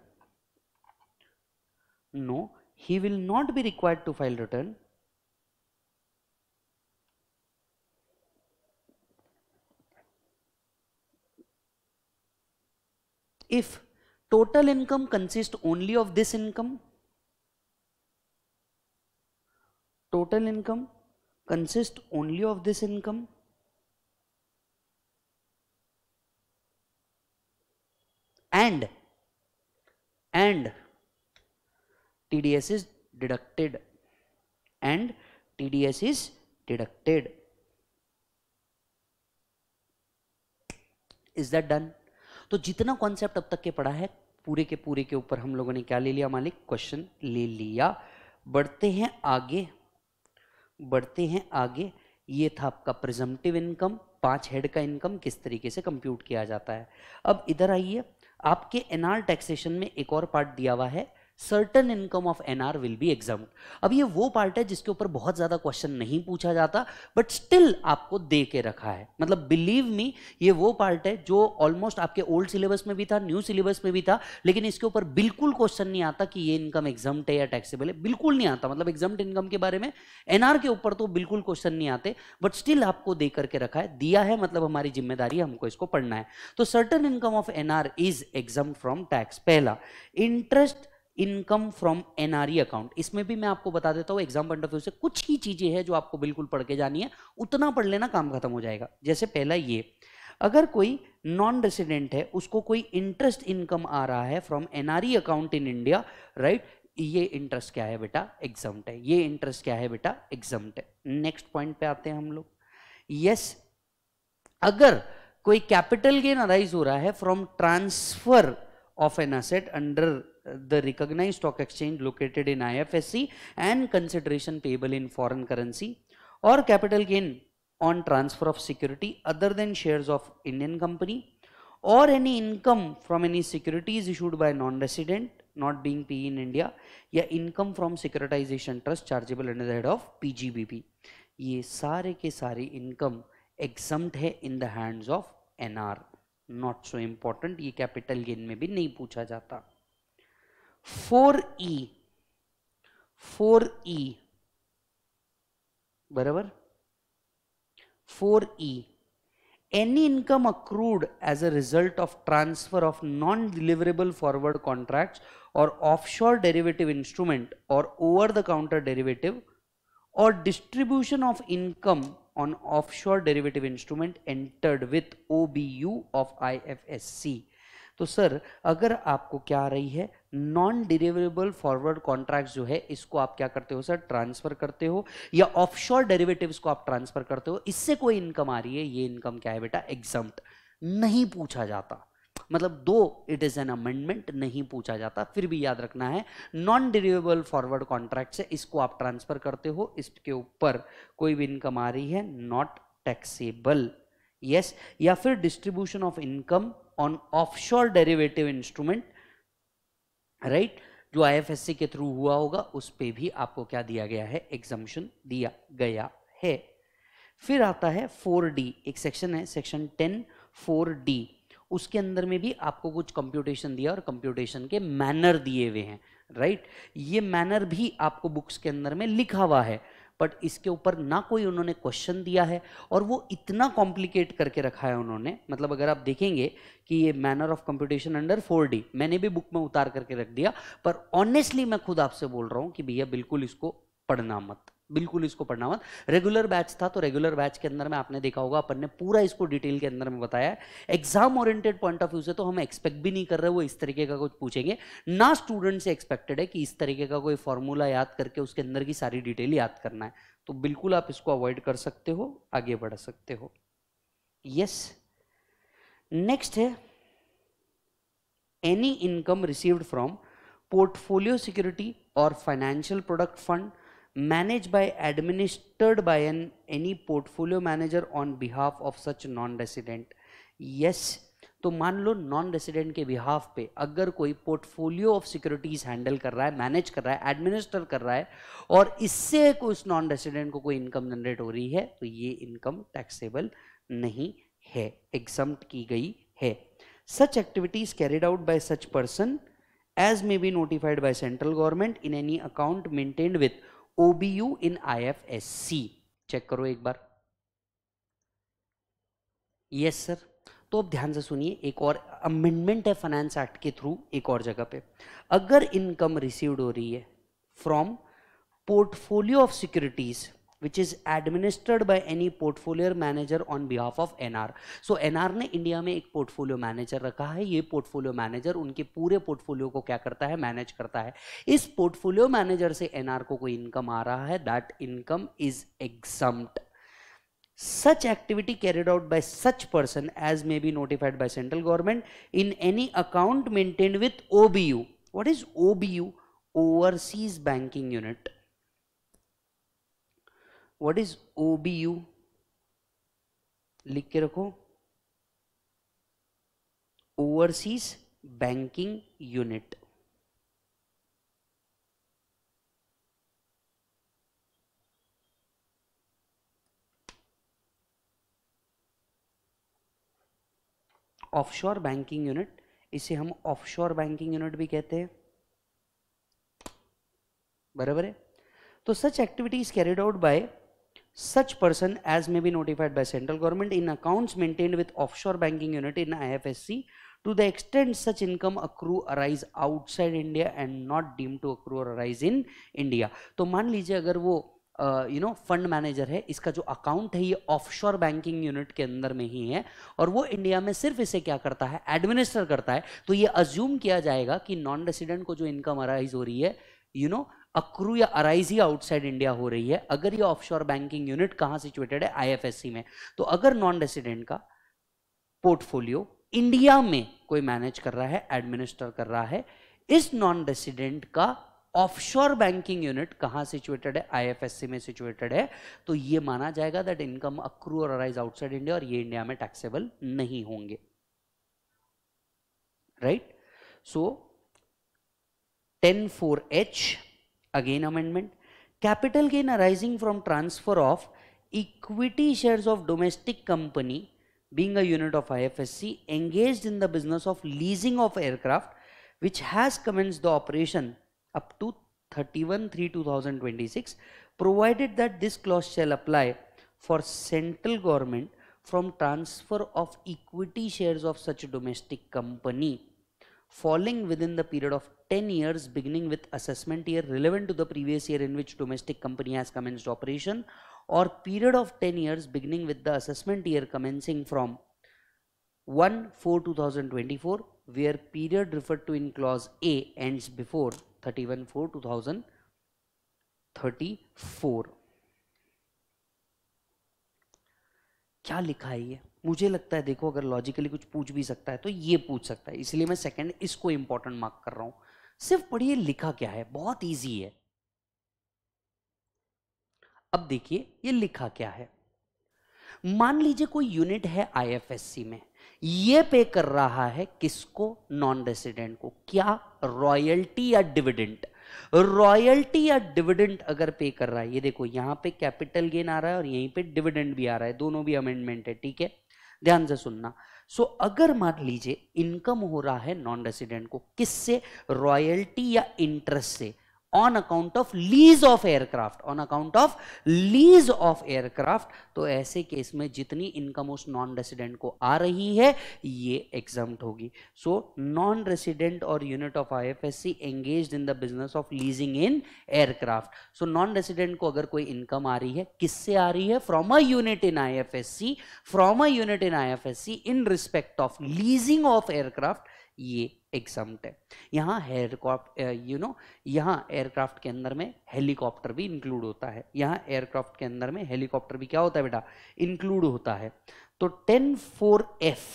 No, he will not be required to file return. If total income consists only of this income, total income consist only of this income? And, and TDS is deducted and TDS is deducted. Is that done तो जितना concept अब तक के पढ़ा है पूरे के पूरे के ऊपर हम लोगों ने क्या ले लिया मालिक क्वेश्चन ले लिया बढ़ते हैं आगे बढ़ते हैं आगे ये था आपका प्रिजम्पटिव इनकम पांच हेड का इनकम किस तरीके से कंप्यूट किया जाता है अब इधर आइए आपके एनआर टैक्सेशन में एक और पार्ट दिया हुआ है certain income of N R will be exempt अब ये वो पार्ट है जिसके ऊपर बहुत ज़्यादा क्वेश्चन नहीं पूछा जाता बट स्टिल आपको दे के रखा है मतलब बिलीव मी ये वो पार्ट है जो ऑलमोस्ट आपके ओल्ड सिलेबस में भी था न्यू सिलेबस में भी था लेकिन इसके ऊपर बिल्कुल क्वेश्चन नहीं आता कि ये इनकम एग्जाम है या टैक्सेबल है बिल्कुल नहीं आता मतलब एग्जाम इनकम के बारे में एनआर के ऊपर तो बिल्कुल क्वेश्चन नहीं आते बट स्टिल आपको दे करके रखा है दिया है मतलब हमारी जिम्मेदारी हमको इसको पढ़ना है तो certain income of NR is exempt from tax पहला interest income from NRE account इसमें भी मैं आपको बता देता हूँ एग्जाम पॉइंट ऑफ व्यू से कुछ ही चीजें हैं जो आपको बिल्कुल पढ़ के जानी है उतना पढ़ लेना काम खत्म हो जाएगा जैसे पहला ये अगर कोई नॉन रेसिडेंट है उसको कोई इंटरेस्ट इनकम आ रहा है from NRE account in India right ये इंटरेस्ट क्या है बेटा एग्जाम है ये इंटरेस्ट क्या है बेटा एग्जाम है नेक्स्ट पॉइंट पे आते हैं हम लोग यस yes, अगर कोई कैपिटल गेन अराइज हो रहा है from transfer of an asset under the recognized stock exchange located in IFSC and consideration payable in foreign currency or capital gain on transfer of security other than shares of Indian company or any income from any securities issued by non-resident not being PE in India या income from securitization trust chargeable under the head of PGBP ये सारे के सारे income exempt है in the hands of NR not so important ये capital gain में भी नहीं पूछा जाता फोर ई फोर ई बराबर four E any income accrued as a result of transfer of non deliverable forward contract और offshore derivative instrument और over the counter derivative और distribution of income on offshore derivative instrument entered with O B U of I F S C तो sir अगर आपको क्या आ रही है non deliverable forward contract जो है इसको आप क्या करते हो सर ट्रांसफर करते हो या ऑफशोर डेरिवेटिव्स को आप ट्रांसफर करते हो इससे कोई इनकम आ रही है ये इनकम क्या है बेटा एग्जाम नहीं पूछा जाता मतलब दो इट इज एन अमेंडमेंट नहीं पूछा जाता फिर भी याद रखना है नॉन डिरेवेबल फॉरवर्ड कॉन्ट्रैक्ट से इसको आप ट्रांसफर करते हो इसके ऊपर कोई भी इनकम आ रही है नॉट टैक्सेबल यस या फिर distribution of income on offshore derivative instrument right जो आईएफएससी के थ्रू हुआ होगा उस पर भी आपको क्या दिया गया है एग्जामिशन दिया गया है फिर आता है फोर डी एक सेक्शन है सेक्शन टेन फोर डी उसके अंदर में भी आपको कुछ कंप्यूटेशन दिया और कंप्यूटेशन के मैनर दिए हुए हैं राइट ये मैनर भी आपको बुक्स के अंदर में लिखा हुआ है बट इसके ऊपर ना कोई उन्होंने क्वेश्चन दिया है और वो इतना कॉम्प्लिकेट करके रखा है उन्होंने मतलब अगर आप देखेंगे कि ये manner of computation under four D मैंने भी बुक में उतार करके रख दिया पर ऑनेस्टली मैं खुद आपसे बोल रहा हूँ कि भैया बिल्कुल इसको पढ़ना मत बिल्कुल इसको पढ़ना मत रेगुलर बैच था तो रेगुलर बैच के अंदर में आपने देखा होगा अपन ने पूरा इसको डिटेल के अंदर में बताया exam oriented point of view से तो हम एक्सपेक्ट भी नहीं कर रहे वो इस तरीके का कुछ पूछेंगे ना स्टूडेंट से एक्सपेक्टेड है कि इस तरीके का कोई फॉर्मूला याद करके उसके अंदर की सारी डिटेल याद करना है तो बिल्कुल आप इसको अवॉइड कर सकते हो आगे बढ़ सकते हो यस नेक्स्ट है any income received from portfolio security और financial product fund managed by administered by an any portfolio manager on behalf of such non resident yes तो मान लो नॉन रेसिडेंट के बिहाफ पे अगर कोई पोर्टफोलियो ऑफ सिक्योरिटीज हैंडल कर रहा है मैनेज कर रहा है एडमिनिस्टर कर रहा है और इससे उस नॉन रेसिडेंट को कोई इनकम जनरेट हो रही है तो ये इनकम टैक्सेबल नहीं है एग्जाम की गई है such activities carried out by such person as may be notified by central government in any account maintained with OBU in IFSC check करो एक बार यस सर तो अब ध्यान से सुनिए एक और अमेंडमेंट है फाइनेंस एक्ट के थ्रू एक और जगह पे अगर इनकम रिसीव्ड हो रही है from portfolio of securities which is administered by any portfolio manager on behalf of NR. So NR ने इंडिया में एक portfolio manager रखा है ये portfolio manager उनके पूरे portfolio को क्या करता है manage करता है इस portfolio manager से NR को कोई income आ रहा है that income is exempt. such activity carried out by such person as may be notified by central government in any account maintained with OBU. What is OBU? Overseas Banking Unit. What is OBU लिख के रखो overseas banking unit offshore banking unit इसे हम offshore banking unit भी कहते हैं बराबर है तो such activities carried out by such person as may be notified by central government in accounts maintained with offshore banking unit in IFSC to the extent such income accrue arise outside India and not deemed to accrue or arise in India. तो मान लीजिए अगर वो you know fund manager है इसका जो account है ये ऑफशोर बैंकिंग यूनिट के अंदर में ही है और वो इंडिया में सिर्फ इसे क्या करता है एडमिनिस्टर करता है तो ये अज्यूम किया जाएगा कि नॉन रेसिडेंट को जो इनकम अराइज हो रही है you you know know, accrue या अराइज ही आउटसाइड इंडिया हो रही है अगर ये ऑफशोर बैंकिंग यूनिट कहां सिचुएटेड है आईएफएससी में तो अगर नॉन रेसिडेंट का पोर्टफोलियो इंडिया में कोई मैनेज कर रहा है एडमिनिस्टर कर रहा है इस नॉन रेसिडेंट का ऑफशोर बैंकिंग यूनिट कहां सिचुएटेड है आईएफएससी में सिचुएटेड है तो ये माना जाएगा दैट इनकम अक्रू और अराइज आउटसाइड इंडिया और ये इंडिया में टैक्सेबल नहीं होंगे right so ten four H Again amendment. Capital gain arising from transfer of equity shares of domestic company being a unit of IFSC engaged in the business of leasing of aircraft which has commenced the operation up to 31 3 2026 provided that this clause shall apply for central government from transfer of equity shares of such domestic company falling within the period of 10 years beginning with assessment year relevant to the previous year in which domestic company has commenced operation or period of 10 years beginning with the assessment year commencing from 1-4-2024 where period referred to in clause A ends before 31 4 34 क्या लिखा है ये मुझे लगता है देखो अगर logically कुछ पूछ भी सकता है तो ये पूछ सकता है इसलिए मैं सेकंड इसको इंपॉर्टेंट मार्क कर रहा हूं सिर्फ पढ़िए लिखा क्या है बहुत ईजी है अब देखिए ये लिखा क्या है मान लीजिए कोई यूनिट है आईएफएससी में ये पे कर रहा है किसको नॉन रेसिडेंट को क्या रॉयल्टी या डिविडेंट रॉयल्टी या डिविडेंट अगर पे कर रहा है ये देखो यहां पे कैपिटल गेन आ रहा है और यहीं पे डिविडेंट भी आ रहा है दोनों भी अमेंडमेंट है ठीक है ध्यान से सुनना सो so, अगर मान लीजिए इनकम हो रहा है नॉन रेसिडेंट को किससे रॉयल्टी या इंटरेस्ट से on account of lease of aircraft on account of lease of aircraft तो ऐसे केस में जितनी इनकम उस नॉन रेसिडेंट को आ रही है ये एग्जाम होगी सो नॉन रेसिडेंट और unit of IFSC engaged in the business of leasing in aircraft so non resident को अगर कोई इनकम आ रही है किससे आ रही है from a unit in IFSC from a unit in IFSC in respect of leasing of aircraft ये एग्जाम्ट है यहाँ हेयरक्राफ्ट यू नो यहाँ एयरक्राफ्ट के अंदर में हेलीकॉप्टर भी इंक्लूड होता है यहाँ एयरक्राफ्ट के अंदर में हेलीकॉप्टर भी क्या होता है बेटा इंक्लूड होता है तो ten four F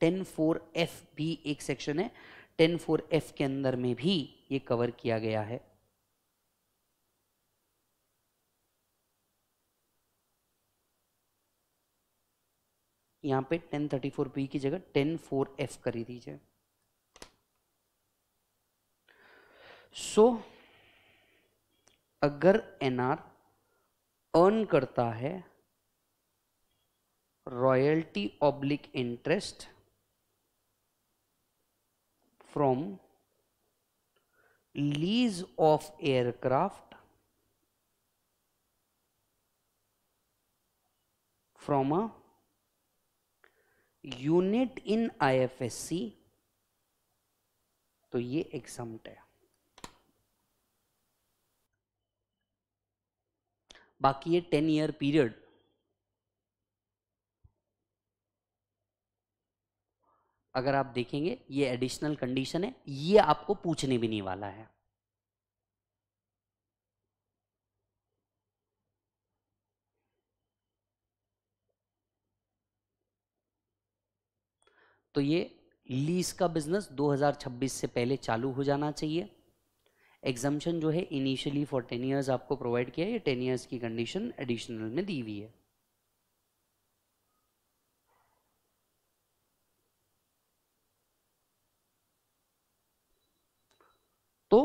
ten four F भी एक सेक्शन है टेन फोर एफ के अंदर में भी ये कवर किया गया है यहाँ पे फोर बी की जगह फोर एफ करी दीजिए सो so, अगर एनआर अर्न करता है रॉयल्टी ऑब्लिक interest from lease of aircraft from a unit in IFSC तो ये एग्जाम्ट है बाकी ये टेन ईयर पीरियड अगर आप देखेंगे ये एडिशनल कंडीशन है ये आपको पूछने भी नहीं वाला है तो ये लीज का बिजनेस 2026 से पहले चालू हो जाना चाहिए एग्जाम्शन जो है इनिशियली फॉर टेन ईयर्स आपको प्रोवाइड किया है ये टेन ईयर्स की कंडीशन एडिशनल में दी हुई है तो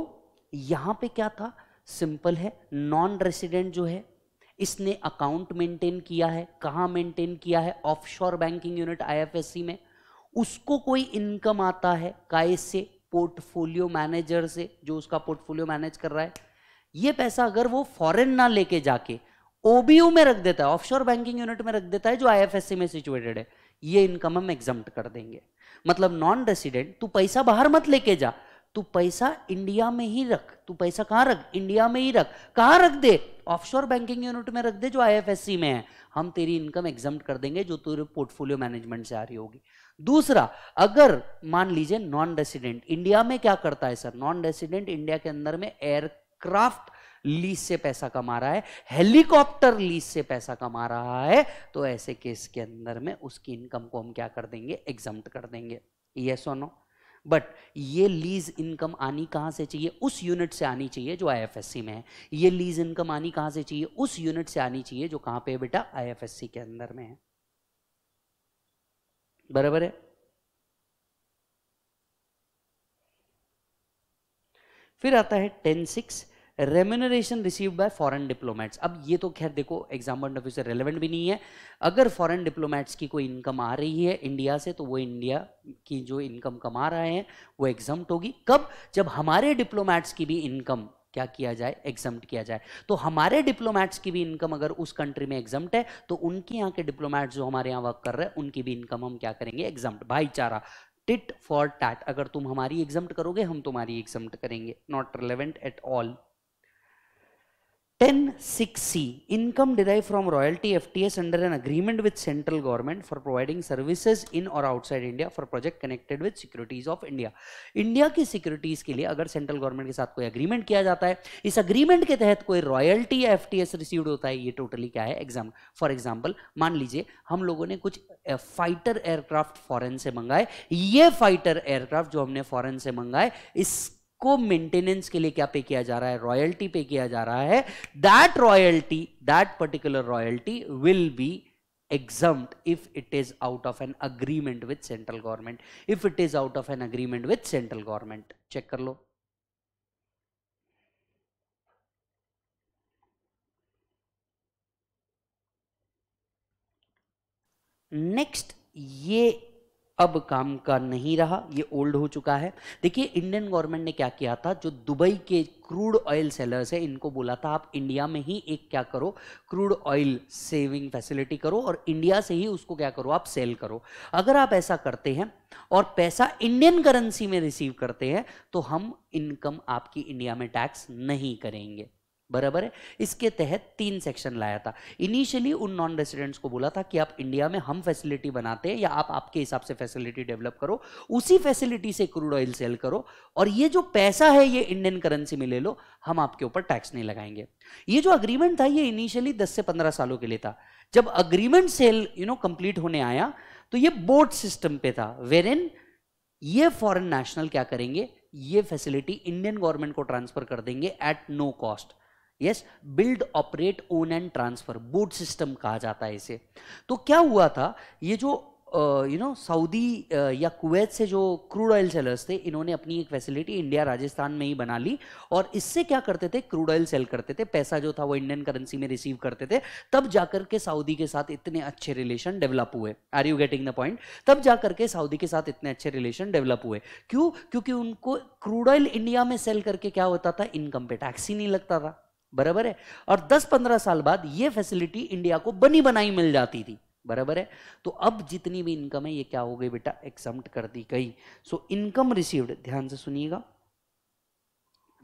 यहां पे क्या था सिंपल है नॉन रेसिडेंट जो है इसने अकाउंट मेंटेन किया है कहां मेंटेन किया है ऑफशोर बैंकिंग यूनिट आईएफएससी में उसको कोई इनकम आता है काय से पोर्टफोलियो मैनेजर से जो उसका पोर्टफोलियो मैनेज कर रहा है ये पैसा अगर वो फॉरेन ना लेके जाके ओबीयू में रख देता है ऑफशोर बैंकिंग यूनिट में रख देता है जो आईएफएससी में सिचुएटेड है ये इनकम हम एग्जाम कर देंगे मतलब नॉन रेसिडेंट तू पैसा बाहर मत लेके जा तू पैसा इंडिया में ही रख तू पैसा कहां रख इंडिया में ही रख कहां रख दे ऑफशोर बैंकिंग यूनिट में रख दे जो आई में है हम तेरी इनकम एग्जाम कर देंगे जो तेरे पोर्टफोलियो मैनेजमेंट से आ रही होगी दूसरा अगर मान लीजिए नॉन रेसिडेंट इंडिया में क्या करता है सर नॉन रेसिडेंट इंडिया के अंदर में एयरक्राफ्ट लीज से पैसा कमा रहा है हेलीकॉप्टर लीज से पैसा कमा रहा है तो ऐसे केस के अंदर में उसकी इनकम को हम क्या कर देंगे एग्जाम कर देंगे ये सोनो नो बट ये लीज इनकम आनी कहां से चाहिए उस यूनिट से आनी चाहिए जो आईएफएससी में है ये लीज इनकम आनी कहां से चाहिए उस यूनिट से आनी चाहिए जो कहां पे बेटा आईएफएससी के अंदर में है बराबर है फिर आता है ten six remuneration receive by foreign diplomats अब ये तो खैर देखो एग्जाम पॉइंट ऑफ व्यू से रेलिवेंट भी नहीं है अगर फॉरेन डिप्लोमेट्स की कोई इनकम आ रही है इंडिया से तो वो इंडिया की जो इनकम कमा रहे हैं वो एग्जाम होगी कब जब हमारे डिप्लोमेट्स की भी इनकम क्या किया जाए एग्जम्प्ट किया जाए तो हमारे डिप्लोमैट्स की भी इनकम अगर उस कंट्री में एग्जम्प्ट है तो उनके यहाँ के डिप्लोमैट्स जो हमारे यहाँ वर्क कर रहे हैं उनकी भी इनकम हम क्या करेंगे एग्जम्प्ट भाईचारा टिट फॉर टैट अगर तुम हमारी एग्जम्प्ट करोगे हम तुम्हारी एग्जम्प्ट करेंगे not relevant at all 106C income derived from royalty FTS under an agreement with central government for providing services in और outside India for project connected with securities of India. India की securities के लिए अगर central government के साथ कोई agreement किया जाता है इस agreement के तहत कोई royalty या FTS received होता है ये totally क्या है exam. For example मान लीजिए हम लोगों ने कुछ फाइटर एयरक्राफ्ट फॉरेन से मंगाए ये फाइटर एयरक्राफ्ट जो हमने फॉरेन से मंगाए इस को मेंटेनेंस के लिए क्या पे किया जा रहा है रॉयल्टी पे किया जा रहा है that royalty that particular royalty will be exempt if it is out of an agreement with central government if it is out of an agreement with central government check कर लो नेक्स्ट ये अब काम का नहीं रहा ये ओल्ड हो चुका है देखिए इंडियन गवर्नमेंट ने क्या किया था जो दुबई के क्रूड ऑयल सेलर्स है इनको बोला था आप इंडिया में ही एक क्या करो क्रूड ऑयल सेविंग फैसिलिटी करो और इंडिया से ही उसको क्या करो आप सेल करो अगर आप ऐसा करते हैं और पैसा इंडियन करेंसी में रिसीव करते हैं तो हम इनकम आपकी इंडिया में टैक्स नहीं करेंगे बराबर है इसके तहत तीन सेक्शन लाया था इनिशियली उन नॉन रेसिडेंट्स को बोला था कि आप इंडिया में हम फैसिलिटी बनाते हैं या आप आपके हिसाब से फैसिलिटी डेवलप करो उसी फैसिलिटी से क्रूड ऑयल सेल करो और ये जो पैसा है ये इंडियन करेंसी में ले लो हम आपके ऊपर टैक्स नहीं लगाएंगे ये जो अग्रीमेंट था ये इनिशियली दस से पंद्रह सालों के लिए था जब agreement sale you know complete होने आया तो ये बोर्ड सिस्टम पे था वेर इन ये फॉरन नेशनल क्या करेंगे ये फैसिलिटी इंडियन गवर्नमेंट को ट्रांसफर कर देंगे at no cost yes build operate own and transfer BOOT system कहा जाता है इसे तो क्या हुआ था ये जो यू नो सऊदी या कुवैत से जो क्रूड ऑयल सेलर्स थे इन्होंने अपनी एक फैसिलिटी इंडिया राजस्थान में ही बना ली और इससे क्या करते थे क्रूड ऑयल सेल करते थे पैसा जो था वो इंडियन करेंसी में रिसीव करते थे तब जाकर के सऊदी के साथ इतने अच्छे रिलेशन डेवलप हुए are you getting the point तब जाकर के सऊदी के साथ इतने अच्छे रिलेशन डेवलप हुए क्यों क्योंकि उनको क्रूड ऑयल इंडिया में सेल करके क्या होता था इनकम पे टैक्स ही नहीं लगता था बराबर है और 10-15 साल बाद ये फैसिलिटी इंडिया को बनी बनाई मिल जाती थी बराबर है तो अब जितनी भी इनकम है ये क्या हो गई बेटा एक्सम्प्ट कर दी गई सो इनकम रिसीव्ड ध्यान से सुनिएगा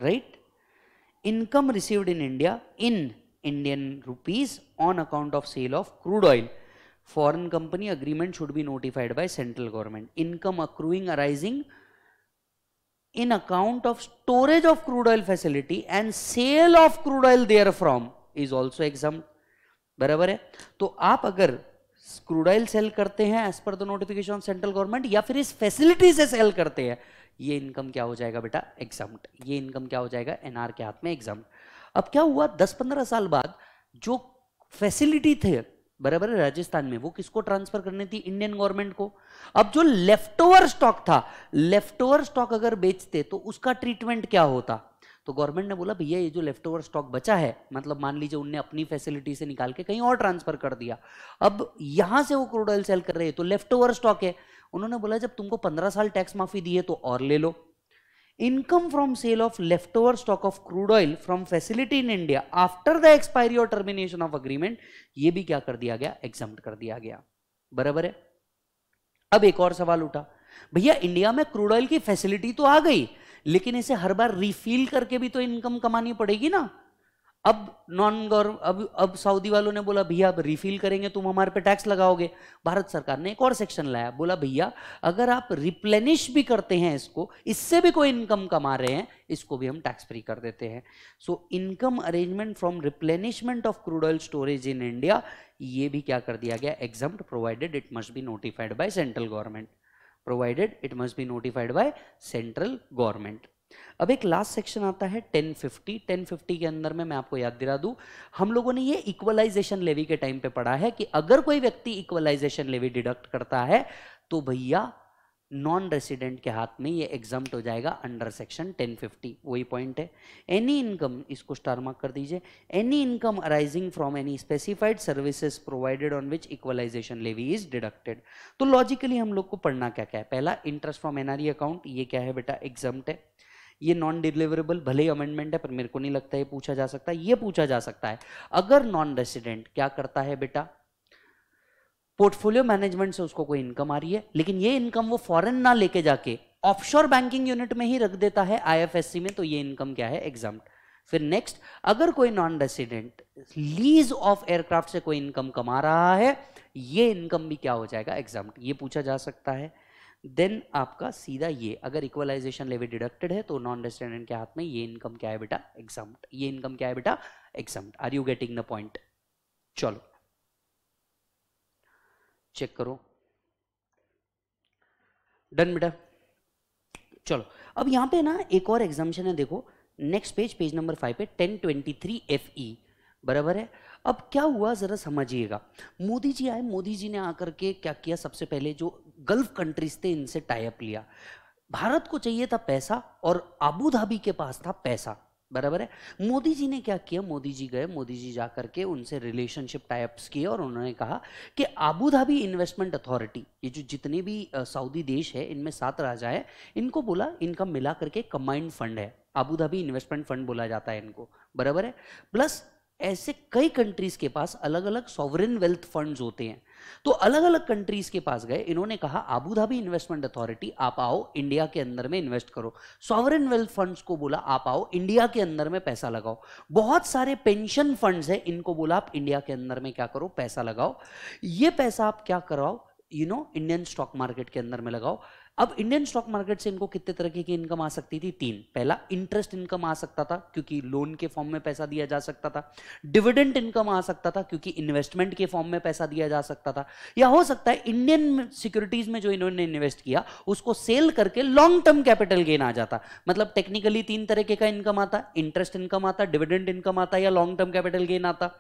right income received in India in Indian rupees on account of sale of crude oil foreign company agreement should be notified by central government income accruing arising in account of storage of crude oil facility and sale of crude oil therefrom is also exempt बराबर है तो आप अगर crude oil cell करते हैं as per the notification of central government या फिर इस फैसिलिटी से सेल करते हैं ये इनकम क्या हो जाएगा बेटा एग्जाम ये इनकम क्या हो जाएगा एनआर के हाथ में एग्जाम अब क्या हुआ 10-15 साल बाद जो फैसिलिटी थे बराबर है राजस्थान में वो किसको ट्रांसफर करनी थी इंडियन गवर्नमेंट को अब जो लेफ्ट ओवर स्टॉक था लेफ्ट ओवर स्टॉक अगर बेचते तो उसका ट्रीटमेंट क्या होता तो गवर्नमेंट ने बोला भैया ये जो लेफ्ट ओवर स्टॉक बचा है मतलब मान लीजिए उनने अपनी फैसिलिटी से निकाल के कहीं और ट्रांसफर कर दिया अब यहां से वो क्रूड ऑयल सेल कर रहे हैं तो लेफ्ट ओवर स्टॉक है उन्होंने बोला जब तुमको पंद्रह साल टैक्स माफी दी है तो और ले लो income from sale of leftover stock of crude oil from facility in India after the expiry or termination of agreement ये भी क्या कर दिया गया exempt कर दिया गया बराबर है अब एक और सवाल उठा भैया इंडिया में क्रूड ऑयल की फैसिलिटी तो आ गई लेकिन इसे हर बार रिफिल करके भी तो इनकम कमानी पड़ेगी ना अब नॉन गवर्न अब अब सऊदी वालों ने बोला भैया अब रिफिल करेंगे तुम हमारे पे टैक्स लगाओगे भारत सरकार ने एक और सेक्शन लाया बोला भैया अगर आप रिप्लेनिश भी करते हैं इसको इससे भी कोई इनकम कमा रहे हैं इसको भी हम टैक्स फ्री कर देते हैं so income arrangement from replenishment of crude oil storage in India ये भी क्या कर दिया गया exempt provided it must be notified by central government provided it must be notified by central government अब एक लास्ट सेक्शन आता है 1050 1050 के अंदर में मैं आपको याद दिला दूं हम लोगों ने ये इक्वलाइजेशन लेवी के टाइम पे पढ़ा है कि अगर कोई व्यक्ति इक्वलाइजेशन लेवी डिडक्ट करता है तो भैया नॉन रेसिडेंट के हाथ में ये एग्जाम हो जाएगा अंडर सेक्शन 1050 वही पॉइंट है एनी इनकम इसको स्टार मार्क कर दीजिए any income arising from any specified services provided on which equalisation levy is deducted तो लॉजिकली हम लोग को पढ़ना क्या क्या है पहला इंटरेस्ट फ्रॉम एनआरई अकाउंट ये क्या है बेटा एग्जाम है ये नॉन डिलीवरेबल भले ही अमेंडमेंट है पर मेरे को नहीं लगता है पूछा जा सकता है ये पूछा जा सकता है अगर नॉन रेसिडेंट क्या करता है बेटा पोर्टफोलियो मैनेजमेंट से उसको कोई इनकम आ रही है लेकिन ये इनकम वो फॉरेन ना लेके जाके ऑफशोर बैंकिंग यूनिट में ही रख देता है आई में तो ये इनकम क्या है एग्जाम फिर नेक्स्ट अगर कोई non resident lease of aircraft से कोई इनकम कमा रहा है ये इनकम भी क्या हो जाएगा एग्जाम ये पूछा जा सकता है देन आपका सीधा ये अगर इक्वलाइजेशन लेवल डिडक्टेड है तो नॉन रेसिडेंट के हाथ में ये इनकम क्या है बेटा एग्जाम ये इनकम क्या है बेटा exempt are you getting the point चलो चेक करो डन बेटा चलो अब यहां पे ना एक और एग्जाम्शन है देखो next page page number five पे ten twenty three F E बराबर है अब क्या हुआ जरा समझिएगा मोदी जी आए मोदी जी ने आकर के क्या किया सबसे पहले जो गल्फ कंट्रीज थे इनसे टाइप लिया भारत को चाहिए था पैसा और आबू धाबी के पास था पैसा बराबर है मोदी जी ने क्या किया मोदी जी गए मोदी जी जा करके उनसे रिलेशनशिप टाइप्स किए और उन्होंने कहा कि आबू धाबी इन्वेस्टमेंट अथॉरिटी ये जो जितने भी सऊदी देश है इनमें सात राजा है इनको बोला इनका मिला करके कंबाइंड फंड है आबू धाबी इन्वेस्टमेंट फंड बोला जाता है इनको बराबर है प्लस ऐसे कई कंट्रीज के पास अलग अलग सॉवरिन वेल्थ फंड्स होते हैं तो अलग अलग कंट्रीज के पास गए इन्होंने कहा आबूधाबी इन्वेस्टमेंट अथॉरिटी आप आओ इंडिया के अंदर में इन्वेस्ट करो सॉवरन वेल्थ फंड्स को बोला आप आओ इंडिया के अंदर में पैसा लगाओ बहुत सारे पेंशन फंड्स हैं इनको बोला आप इंडिया के अंदर में क्या करो पैसा लगाओ ये पैसा आप क्या कराओ you know Indian stock market के अंदर में लगाओ अब इंडियन स्टॉक मार्केट से इनको कितने तरह की इनकम आ सकती थी तीन पहला इंटरेस्ट इनकम आ सकता था क्योंकि लोन के फॉर्म में पैसा दिया जा सकता था डिविडेंड इनकम आ सकता था क्योंकि इन्वेस्टमेंट के फॉर्म में पैसा दिया जा सकता था या हो सकता है इंडियन सिक्योरिटीज में जो इन्होंने इन्वेस्ट किया उसको सेल करके लॉन्ग टर्म कैपिटल गेन आ जाता मतलब टेक्निकली तीन तरीके का इनकम आता इंटरेस्ट इनकम आता डिविडेंड इनकम आता या लॉन्ग टर्म कैपिटल गेन आता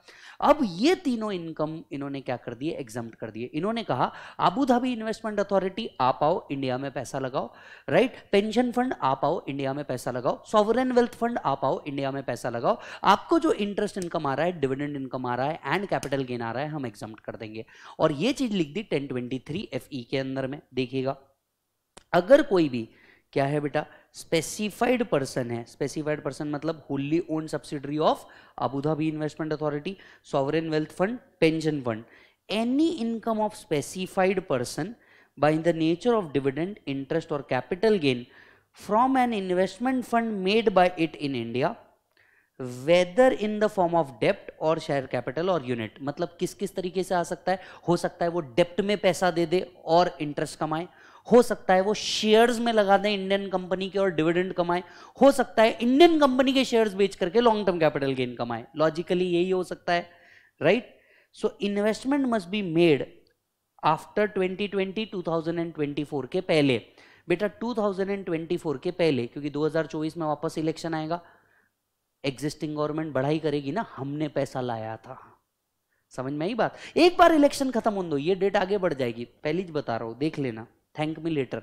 अब ये तीनों इनकम इन्होंने क्या कर दिए एग्जाम कर दिए इन्होंने कहा आबू धाबी इन्वेस्टमेंट अथॉरिटी आप आओ इंडिया में पैसा लगाओ राइट पेंशन फंड आप आओ इंडिया में पैसा लगाओ सॉवरन वेल्थ फंड आप आओ इंडिया में पैसा लगाओ आपको जो इंटरेस्ट इनकम आ रहा है डिविडेंड इनकम आ रहा है एंड कैपिटल गेन आ रहा है हम एग्जाम कर देंगे और ये चीज लिख दी ten twenty three F E के अंदर में देखिएगा अगर कोई भी क्या है बेटा स्पेसिफाइड पर्सन है स्पेसिफाइड पर्सन मतलब wholly owned subsidiary of Abu Dhabi investment authority sovereign wealth fund pension fund any income of specified person by the nature of dividend interest और capital gain from an investment fund made by it in India whether in the form of डेप्ट और share capital और unit मतलब किस किस तरीके से आ सकता है हो सकता है वो डेप्ट में पैसा दे दे और इंटरेस्ट कमाए हो सकता है वो शेयर्स में लगा दें इंडियन कंपनी के और डिविडेंड कमाए हो सकता है इंडियन कंपनी के शेयर्स बेच करके लॉन्ग टर्म कैपिटल गेन कमाए लॉजिकली यही हो सकता है right so investment must be made after 2020 2024 के पहले बेटा 2024 के पहले क्योंकि 2024 में वापस इलेक्शन आएगा एग्जिस्टिंग गवर्नमेंट बढ़ाई करेगी ना हमने पैसा लाया था समझ में आई बात एक बार इलेक्शन खत्म हो दो ये डेट आगे बढ़ जाएगी पहली बता रहा हूं देख लेना thank me later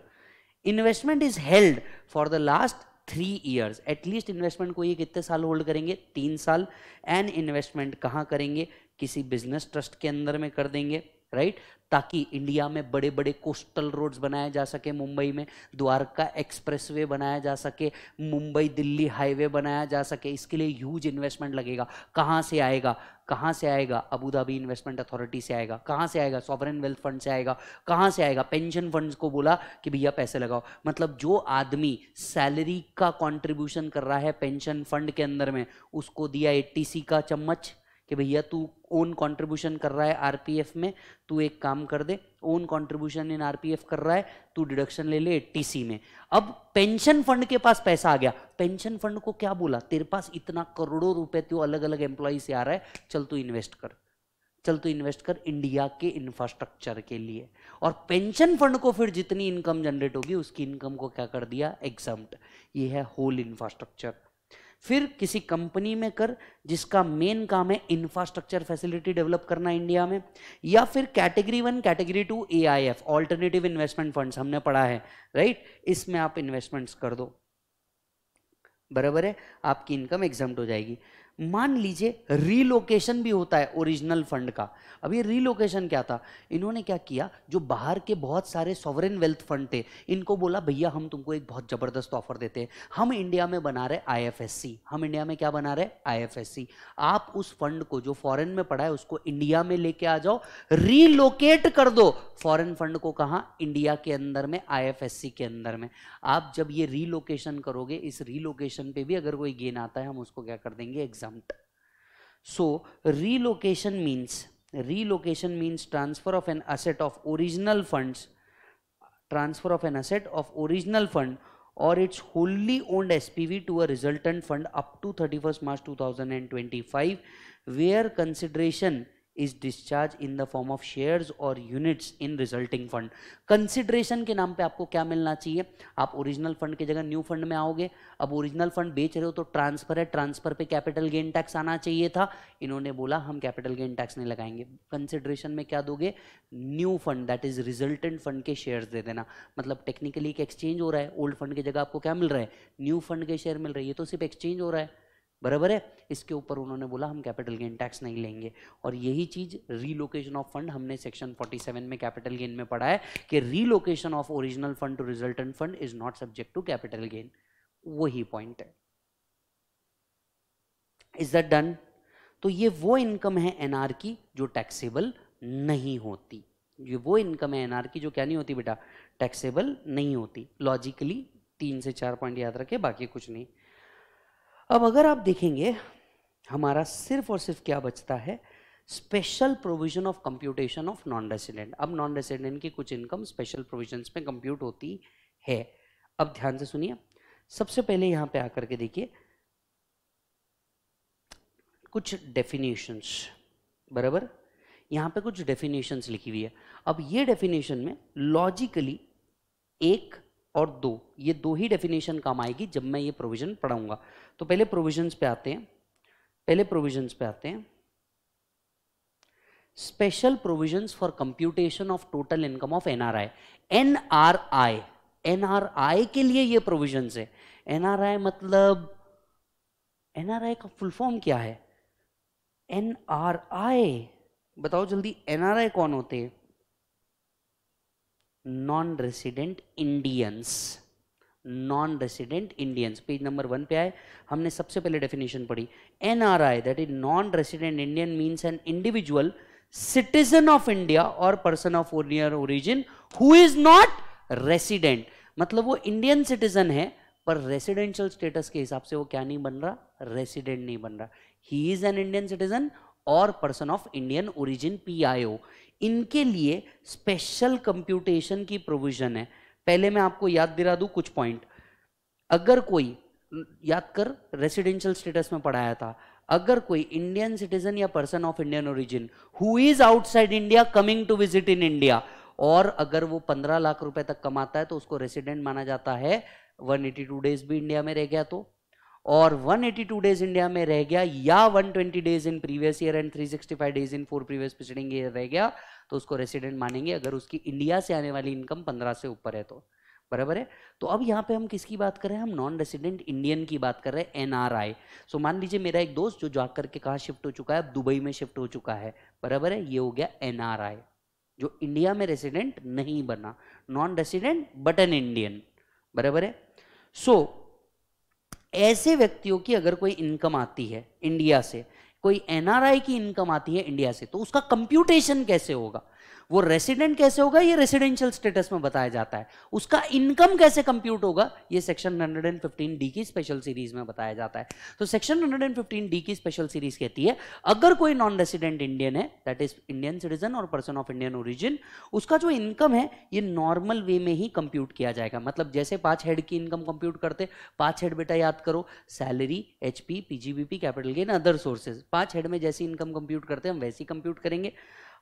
investment is held for the last three years at least investment को ये कितने साल होल्ड करेंगे तीन साल एंड इन्वेस्टमेंट कहाँ करेंगे किसी बिजनेस ट्रस्ट के अंदर में कर देंगे राइट ताकि इंडिया में बड़े बड़े कोस्टल रोड्स बनाए जा सके मुंबई में द्वारका एक्सप्रेसवे बनाया जा सके मुंबई दिल्ली हाईवे बनाया जा सके इसके लिए ह्यूज इन्वेस्टमेंट लगेगा कहाँ से आएगा कहाँ से आएगा अबू धाबी इन्वेस्टमेंट अथॉरिटी से आएगा कहाँ से आएगा सॉवरन वेल्थ फंड से आएगा कहाँ से आएगा पेंशन फंड्स को बोला कि भैया पैसे लगाओ मतलब जो आदमी सैलरी का कॉन्ट्रीब्यूशन कर रहा है पेंशन फंड के अंदर में उसको दिया ए का चम्मच कि भैया तू ओन कंट्रीब्यूशन कर रहा है आरपीएफ में तू एक काम कर दे ओन कंट्रीब्यूशन इन आरपीएफ कर रहा है तू डिडक्शन ले ले एटीसी में अब पेंशन फंड के पास पैसा आ गया पेंशन फंड को क्या बोला तेरे पास इतना करोड़ों रुपए तो अलग अलग एम्प्लॉय से आ रहा है चल तू इन्वेस्ट कर चल तो इन्वेस्ट कर इंडिया के इंफ्रास्ट्रक्चर के लिए और पेंशन फंड को फिर जितनी इनकम जनरेट होगी उसकी इनकम को क्या कर दिया एग्जाम ये है होल इंफ्रास्ट्रक्चर फिर किसी कंपनी में कर जिसका मेन काम है इंफ्रास्ट्रक्चर फैसिलिटी डेवलप करना इंडिया में या फिर category one category two A I F alternative investment fund हमने पढ़ा है राइट इसमें आप इन्वेस्टमेंट्स कर दो बराबर है आपकी इनकम एग्जाम हो जाएगी मान लीजिए रीलोकेशन भी होता है ओरिजिनल फंड का अब ये रीलोकेशन क्या था इन्होंने क्या किया जो बाहर के बहुत सारे सॉवरेन वेल्थ फंड थे इनको बोला भैया हम तुमको एक बहुत ज़बरदस्त ऑफर देते हैं हम इंडिया में बना रहे आईएफएससी हम इंडिया में क्या बना रहे आईएफएससी आप उस फंड को जो फॉरेन में पड़ा है उसको इंडिया में लेके आ जाओ रीलोकेट कर दो फॉरेन फंड को कहा इंडिया के अंदर में आई के अंदर में आप जब ये रीलोकेशन करोगे इस रीलोकेशन पर भी अगर कोई गेन आता है हम उसको क्या कर देंगे exempt dumped. So relocation means relocation means transfer of an asset of original funds transfer of an asset of original fund or its wholly owned SPV to a resultant fund up to 31st March 2025 where consideration is discharge in the form of shares और units in resulting fund consideration के नाम पे आपको क्या मिलना चाहिए आप original fund की जगह न्यू फंड में आओगे अब ओरिजिनल फंड बेच रहे हो तो ट्रांसफर है ट्रांसफर पे कैपिटल गेन टैक्स आना चाहिए था इन्होंने बोला हम कैपिटल गेन टैक्स नहीं लगाएंगे कंसिडरेशन में क्या दोगे new fund that is resultant fund के शेयर दे देना मतलब टेक्निकली एक एक्सचेंज हो रहा है ओल्ड फंड की जगह आपको क्या मिल रहा है न्यू फंड के शेयर मिल रही है तो सिर्फ एक्सचेंज हो रहा है बराबर है इसके ऊपर उन्होंने बोला हम कैपिटल गेन टैक्स नहीं लेंगे और यही चीज रीलोकेशन ऑफ फंड हमने सेक्शन 47 में कैपिटल गेन में पढ़ा है कि relocation of original fund to resultant fund is not subject to capital gain वही पॉइंट है इज दट डन तो ये वो इनकम है एनआर की जो टैक्सेबल नहीं होती ये वो इनकम है एनआर की जो क्या नहीं होती बेटा टैक्सेबल नहीं होती लॉजिकली तीन से चार पॉइंट याद रखे बाकी कुछ नहीं अब अगर आप देखेंगे हमारा सिर्फ और सिर्फ क्या बचता है special provision of computation of non resident अब नॉन रेसिडेंट की कुछ इनकम स्पेशल प्रोविजन में कंप्यूट होती है अब ध्यान से सुनिए सबसे पहले यहाँ पे आकर के देखिए कुछ डेफिनेशंस बराबर यहाँ पे कुछ डेफिनेशंस लिखी हुई है अब ये डेफिनेशन में लॉजिकली एक और दो ये दो ही डेफिनेशन काम आएगी जब मैं ये प्रोविजन पढ़ाऊंगा तो पहले प्रोविजंस पे आते हैं पहले प्रोविजंस पे आते हैं special provisions for computation of total income of NRI NRI NRI के लिए ये प्रोविजंस है एनआरआई मतलब एनआरआई का फुल फॉर्म क्या है एनआरआई बताओ जल्दी एनआरआई कौन होते हैं non resident Indians non resident Indians page number one पे आए हमने सबसे पहले डेफिनेशन पढ़ी N R I that is non resident Indian means an individual citizen of India और पर्सन ऑफ ओरियर origin who is not resident मतलब वो इंडियन सिटीजन है पर रेसिडेंशियल स्टेटस के हिसाब से वो क्या नहीं बन रहा रेसिडेंट नहीं बन रहा he is an Indian citizen और person of Indian origin P I O इनके लिए स्पेशल कंप्यूटेशन की प्रोविजन है पहले मैं आपको याद दिला दूं कुछ पॉइंट अगर कोई याद कर रेसिडेंशियल स्टेटस में पढ़ाया था अगर कोई इंडियन सिटीजन या person of Indian origin who is outside India coming to visit in India और अगर वो पंद्रह लाख रुपए तक कमाता है तो उसको रेसिडेंट माना जाता है 182 डेज भी इंडिया में रह गया तो और 182 डेज इंडिया में रह गया या 120 days in previous year and 365 days in four previous पिछड़ेंगे ईयर रह गया तो उसको रेसिडेंट मानेंगे अगर उसकी इंडिया से आने वाली इनकम 15 से ऊपर है तो बराबर है तो अब यहाँ पे हम किसकी बात कर रहे हैं हम नॉन रेसिडेंट इंडियन की बात कर रहे हैं एनआरआई सो मान लीजिए मेरा एक दोस्त जो जा करके कहाँ शिफ्ट हो चुका है अब दुबई में शिफ्ट हो चुका है बराबर है ये हो गया आई जो इंडिया में रेसिडेंट नहीं बना non resident but an Indian बराबर है सो so, ऐसे व्यक्तियों की अगर कोई इनकम आती है इंडिया से कोई एनआरआई की इनकम आती है इंडिया से तो उसका कंप्यूटेशन कैसे होगा वो रेसिडेंट कैसे होगा ये रेसिडेंशियल स्टेटस में बताया जाता है उसका इनकम कैसे कंप्यूट होगा ये सेक्शन 115 डी की स्पेशल सीरीज में बताया जाता है तो सेक्शन 115 डी की स्पेशल सीरीज कहती है अगर कोई नॉन रेसिडेंट इंडियन है दैट इज इंडियन सिटीजन और पर्सन ऑफ इंडियन ओरिजिन उसका जो इनकम है ये नॉर्मल वे में ही कंप्यूट किया जाएगा मतलब जैसे पांच हेड की इनकम कंप्यूट करते पांच हेड बेटा याद करो salary HP PGBP capital gain other sources पांच हेड में जैसी इनकम कंप्यूट करते हैं हम वैसी कंप्यूट करेंगे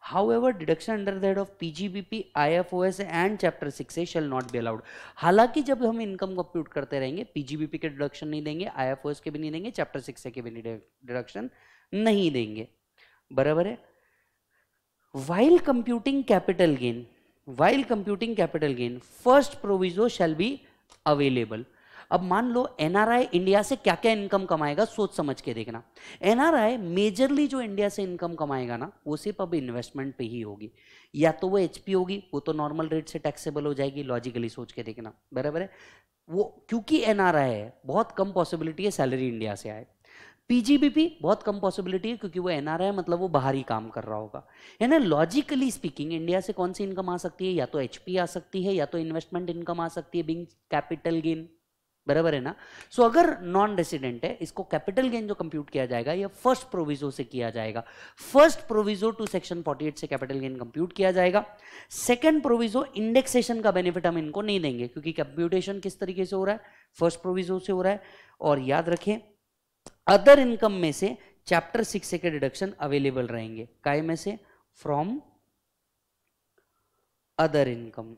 however deduction under the head of pgbp ifos and chapter 6a shall not be allowed हालांकि जब हम इनकम कंप्यूट करते रहेंगे pgbp के डिडक्शन नहीं देंगे ifos के भी नहीं देंगे चैप्टर 6a के भी डिडक्शन नहीं देंगे बराबर है while computing capital gain while computing capital gain first proviso shall be available अब मान लो एनआरआई इंडिया से क्या क्या इनकम कमाएगा सोच समझ के देखना एनआरआई मेजरली जो इंडिया से इनकम कमाएगा ना वो सिर्फ अब इन्वेस्टमेंट पे ही होगी या तो वो एचपी होगी वो तो नॉर्मल रेट से टैक्सेबल हो जाएगी लॉजिकली सोच के देखना बराबर है वो क्योंकि एनआरआई है बहुत कम पॉसिबिलिटी है सैलरी इंडिया से आए पीजीबीपी बहुत कम पॉसिबिलिटी है क्योंकि वो एनआरआई मतलब वो बाहर ही काम कर रहा होगा ना लॉजिकली स्पीकिंग इंडिया से कौन सी इनकम आ सकती है या तो एचपी आ सकती है या तो इन्वेस्टमेंट इनकम आ सकती है बिंग कैपिटल गेन बराबर है ना सो so, अगर नॉन रेसिडेंट है इसको कैपिटल गेन जो कंप्यूट किया जाएगा ये फर्स्ट प्रोविजो से किया जाएगा फर्स्ट प्रोविजो टू सेक्शन 48 से कैपिटल गेन कंप्यूट किया जाएगा सेकंड प्रोविजो इंडेक्सेशन का बेनिफिट हम इनको नहीं देंगे क्योंकि कंप्यूटेशन किस तरीके से हो रहा है फर्स्ट प्रोविजो से हो रहा है और याद रखें अदर इनकम में से चैप्टर सिक्स के डिडक्शन अवेलेबल रहेंगे काय में से फ्रॉम अदर इनकम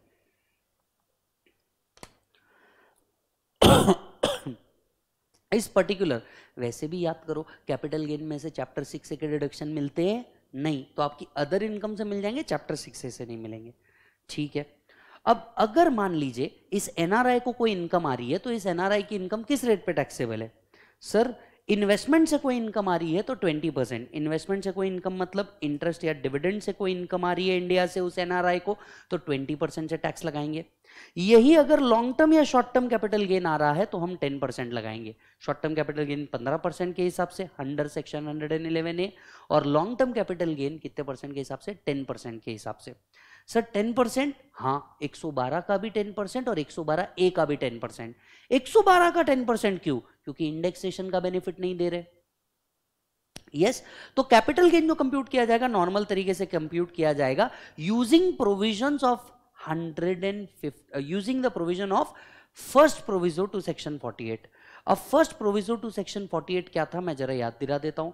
इस पर्टिकुलर वैसे भी याद करो कैपिटल गेन में से चैप्टर सिक्स के डिडक्शन मिलते हैं नहीं तो आपकी अदर इनकम से मिल जाएंगे चैप्टर सिक्स से नहीं मिलेंगे ठीक है अब अगर मान लीजिए इस एनआरआई को कोई इनकम आ रही है तो इस एनआरआई की इनकम किस रेट पे टैक्सेबल है सर इन्वेस्टमेंट से कोई इनकम आ रही है तो 20 परसेंट इन्वेस्टमेंट से कोई इनकम मतलब इंटरेस्ट या डिविडेंड से कोई इनकम आ रही है इंडिया से उस एनआरआई को तो 20 परसेंट से टैक्स लगाएंगे यही अगर लॉन्ग टर्म या शॉर्ट टर्म कैपिटल गेन आ रहा है तो हम 10 परसेंट लगाएंगे short term capital gain 15 percent के हिसाब से under section hundred and eleven A और लॉन्ग टर्म कैपिटल गेन कितने परसेंट के हिसाब से 10 परसेंट के हिसाब से सर 10 परसेंट हाँ 112 का भी 10 परसेंट और 112 ए का भी 10 परसेंट एक का 10 परसेंट क्यों क्योंकि इंडेक्सेशन का बेनिफिट नहीं दे रहे यस yes, तो कैपिटल गेन जो कंप्यूट किया जाएगा नॉर्मल तरीके से कंप्यूट किया जाएगा using provisions of 150 uh, using the provision of first proviso to section 48 अब फर्स्ट प्रोविजो टू सेक्शन 48 क्या था मैं जरा याद दिला देता हूं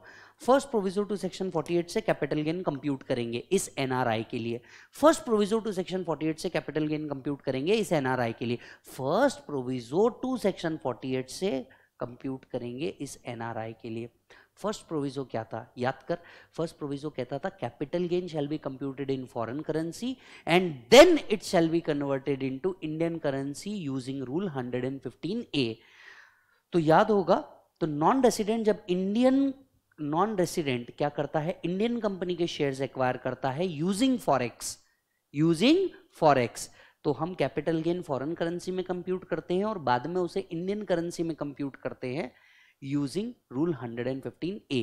फर्स्ट प्रोविजो टू सेक्शन 48 से कैपिटल गेन कंप्यूट करेंगे इस एनआरआई के लिए फर्स्ट प्रोविजो टू सेक्शन 48 से कैपिटल गेन कंप्यूट करेंगे इस एनआरआई के लिए फर्स्ट प्रोविजो टू सेक्शन 48 से कंप्यूट करेंगे इस एनआरआई के लिए फर्स्ट प्रोविजो क्या था याद कर फर्स्ट प्रोविजो कहता था capital gain shall be computed in foreign currency and then it shall be converted into Indian currency using rule 115 A तो याद होगा तो नॉन रेसिडेंट जब इंडियन नॉन रेसिडेंट क्या करता है इंडियन कंपनी के शेयर्स एक्वायर करता है यूजिंग फॉरेक्स यूजिंग फॉरेक्स तो हम कैपिटल गेन फॉरेन करेंसी में कंप्यूट करते हैं और बाद में उसे इंडियन करेंसी में कंप्यूट करते हैं यूजिंग रूल 115 ए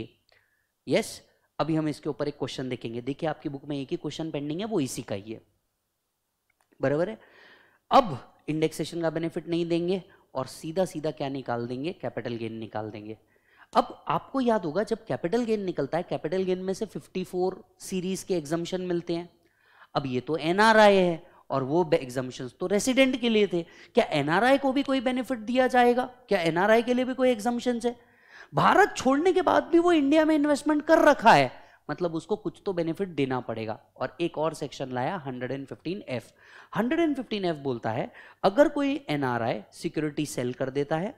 यस अभी हम इसके ऊपर एक क्वेश्चन देखेंगे देखिए आपकी बुक में एक ही क्वेश्चन पेंडिंग है वो इसी का ही है बराबर है अब इंडेक्सेशन का बेनिफिट नहीं देंगे और सीधा सीधा क्या निकाल देंगे कैपिटल गेन निकाल देंगे अब आपको याद होगा जब कैपिटल गेन निकलता है कैपिटल गेन में से 54 सीरीज के एग्जामेशन मिलते हैं अब ये तो एनआरआई है और वो एग्जामिशन तो रेसिडेंट के लिए थे क्या एनआरआई को भी कोई बेनिफिट दिया जाएगा क्या एनआरआई के लिए भी कोई एग्जामिशन है भारत छोड़ने के बाद भी वो इंडिया में इन्वेस्टमेंट कर रखा है मतलब उसको कुछ तो बेनिफिट देना पड़ेगा और एक और सेक्शन लाया 115 एफ 115 एफ बोलता है अगर कोई एनआरआई सिक्योरिटी सेल कर देता है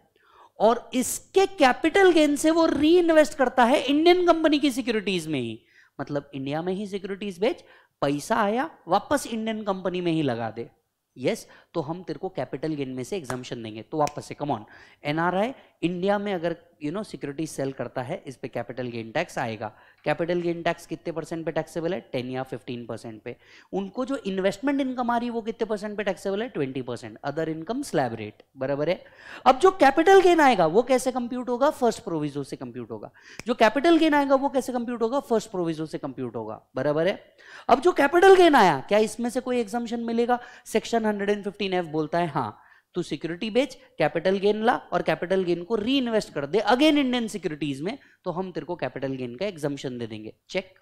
और इसके कैपिटल गेन से वो री इन्वेस्ट करता है इंडियन कंपनी की सिक्योरिटीज में ही मतलब इंडिया में ही सिक्योरिटीज बेच पैसा आया वापस इंडियन कंपनी में ही लगा दे यस yes, तो हम तेरे को कैपिटल गेन में से एग्जामेशन देंगे तो वापस से कमॉन एनआरआई इंडिया में अगर यू नो सिक्योरिटी सेल करता है इस पे कैपिटल गेन टैक्स आएगा कैपिटल गेन टैक्स कितने परसेंट पे टैक्सेबल है टेन या फिफ्टीन परसेंट पे उनको जो इन्वेस्टमेंट इनकम आ रही है वो कितने परसेंट पे टैक्सेबल है twenty percent other income slab rate बराबर है अब जो कैपिटल गेन आएगा वो कैसे कंप्यूट होगा फर्स्ट प्रोविजो से कंप्यूट होगा जो कैपिटल गेन आएगा वो कैसे कंप्यूट होगा फर्स्ट प्रोविजो से कंप्यूट होगा बराबर है अब जो कैपिटल गेन आया क्या इसमें से कोई एग्जामेशन मिलेगा section hundred and fifteen F बोलता है हाँ तो सिक्योरिटी बेच कैपिटल गेन ला और कैपिटल गेन को री इन्वेस्ट कर दे अगेन इंडियन सिक्योरिटीज में तो हम तेरे को कैपिटल गेन का एग्जामिशन दे देंगे check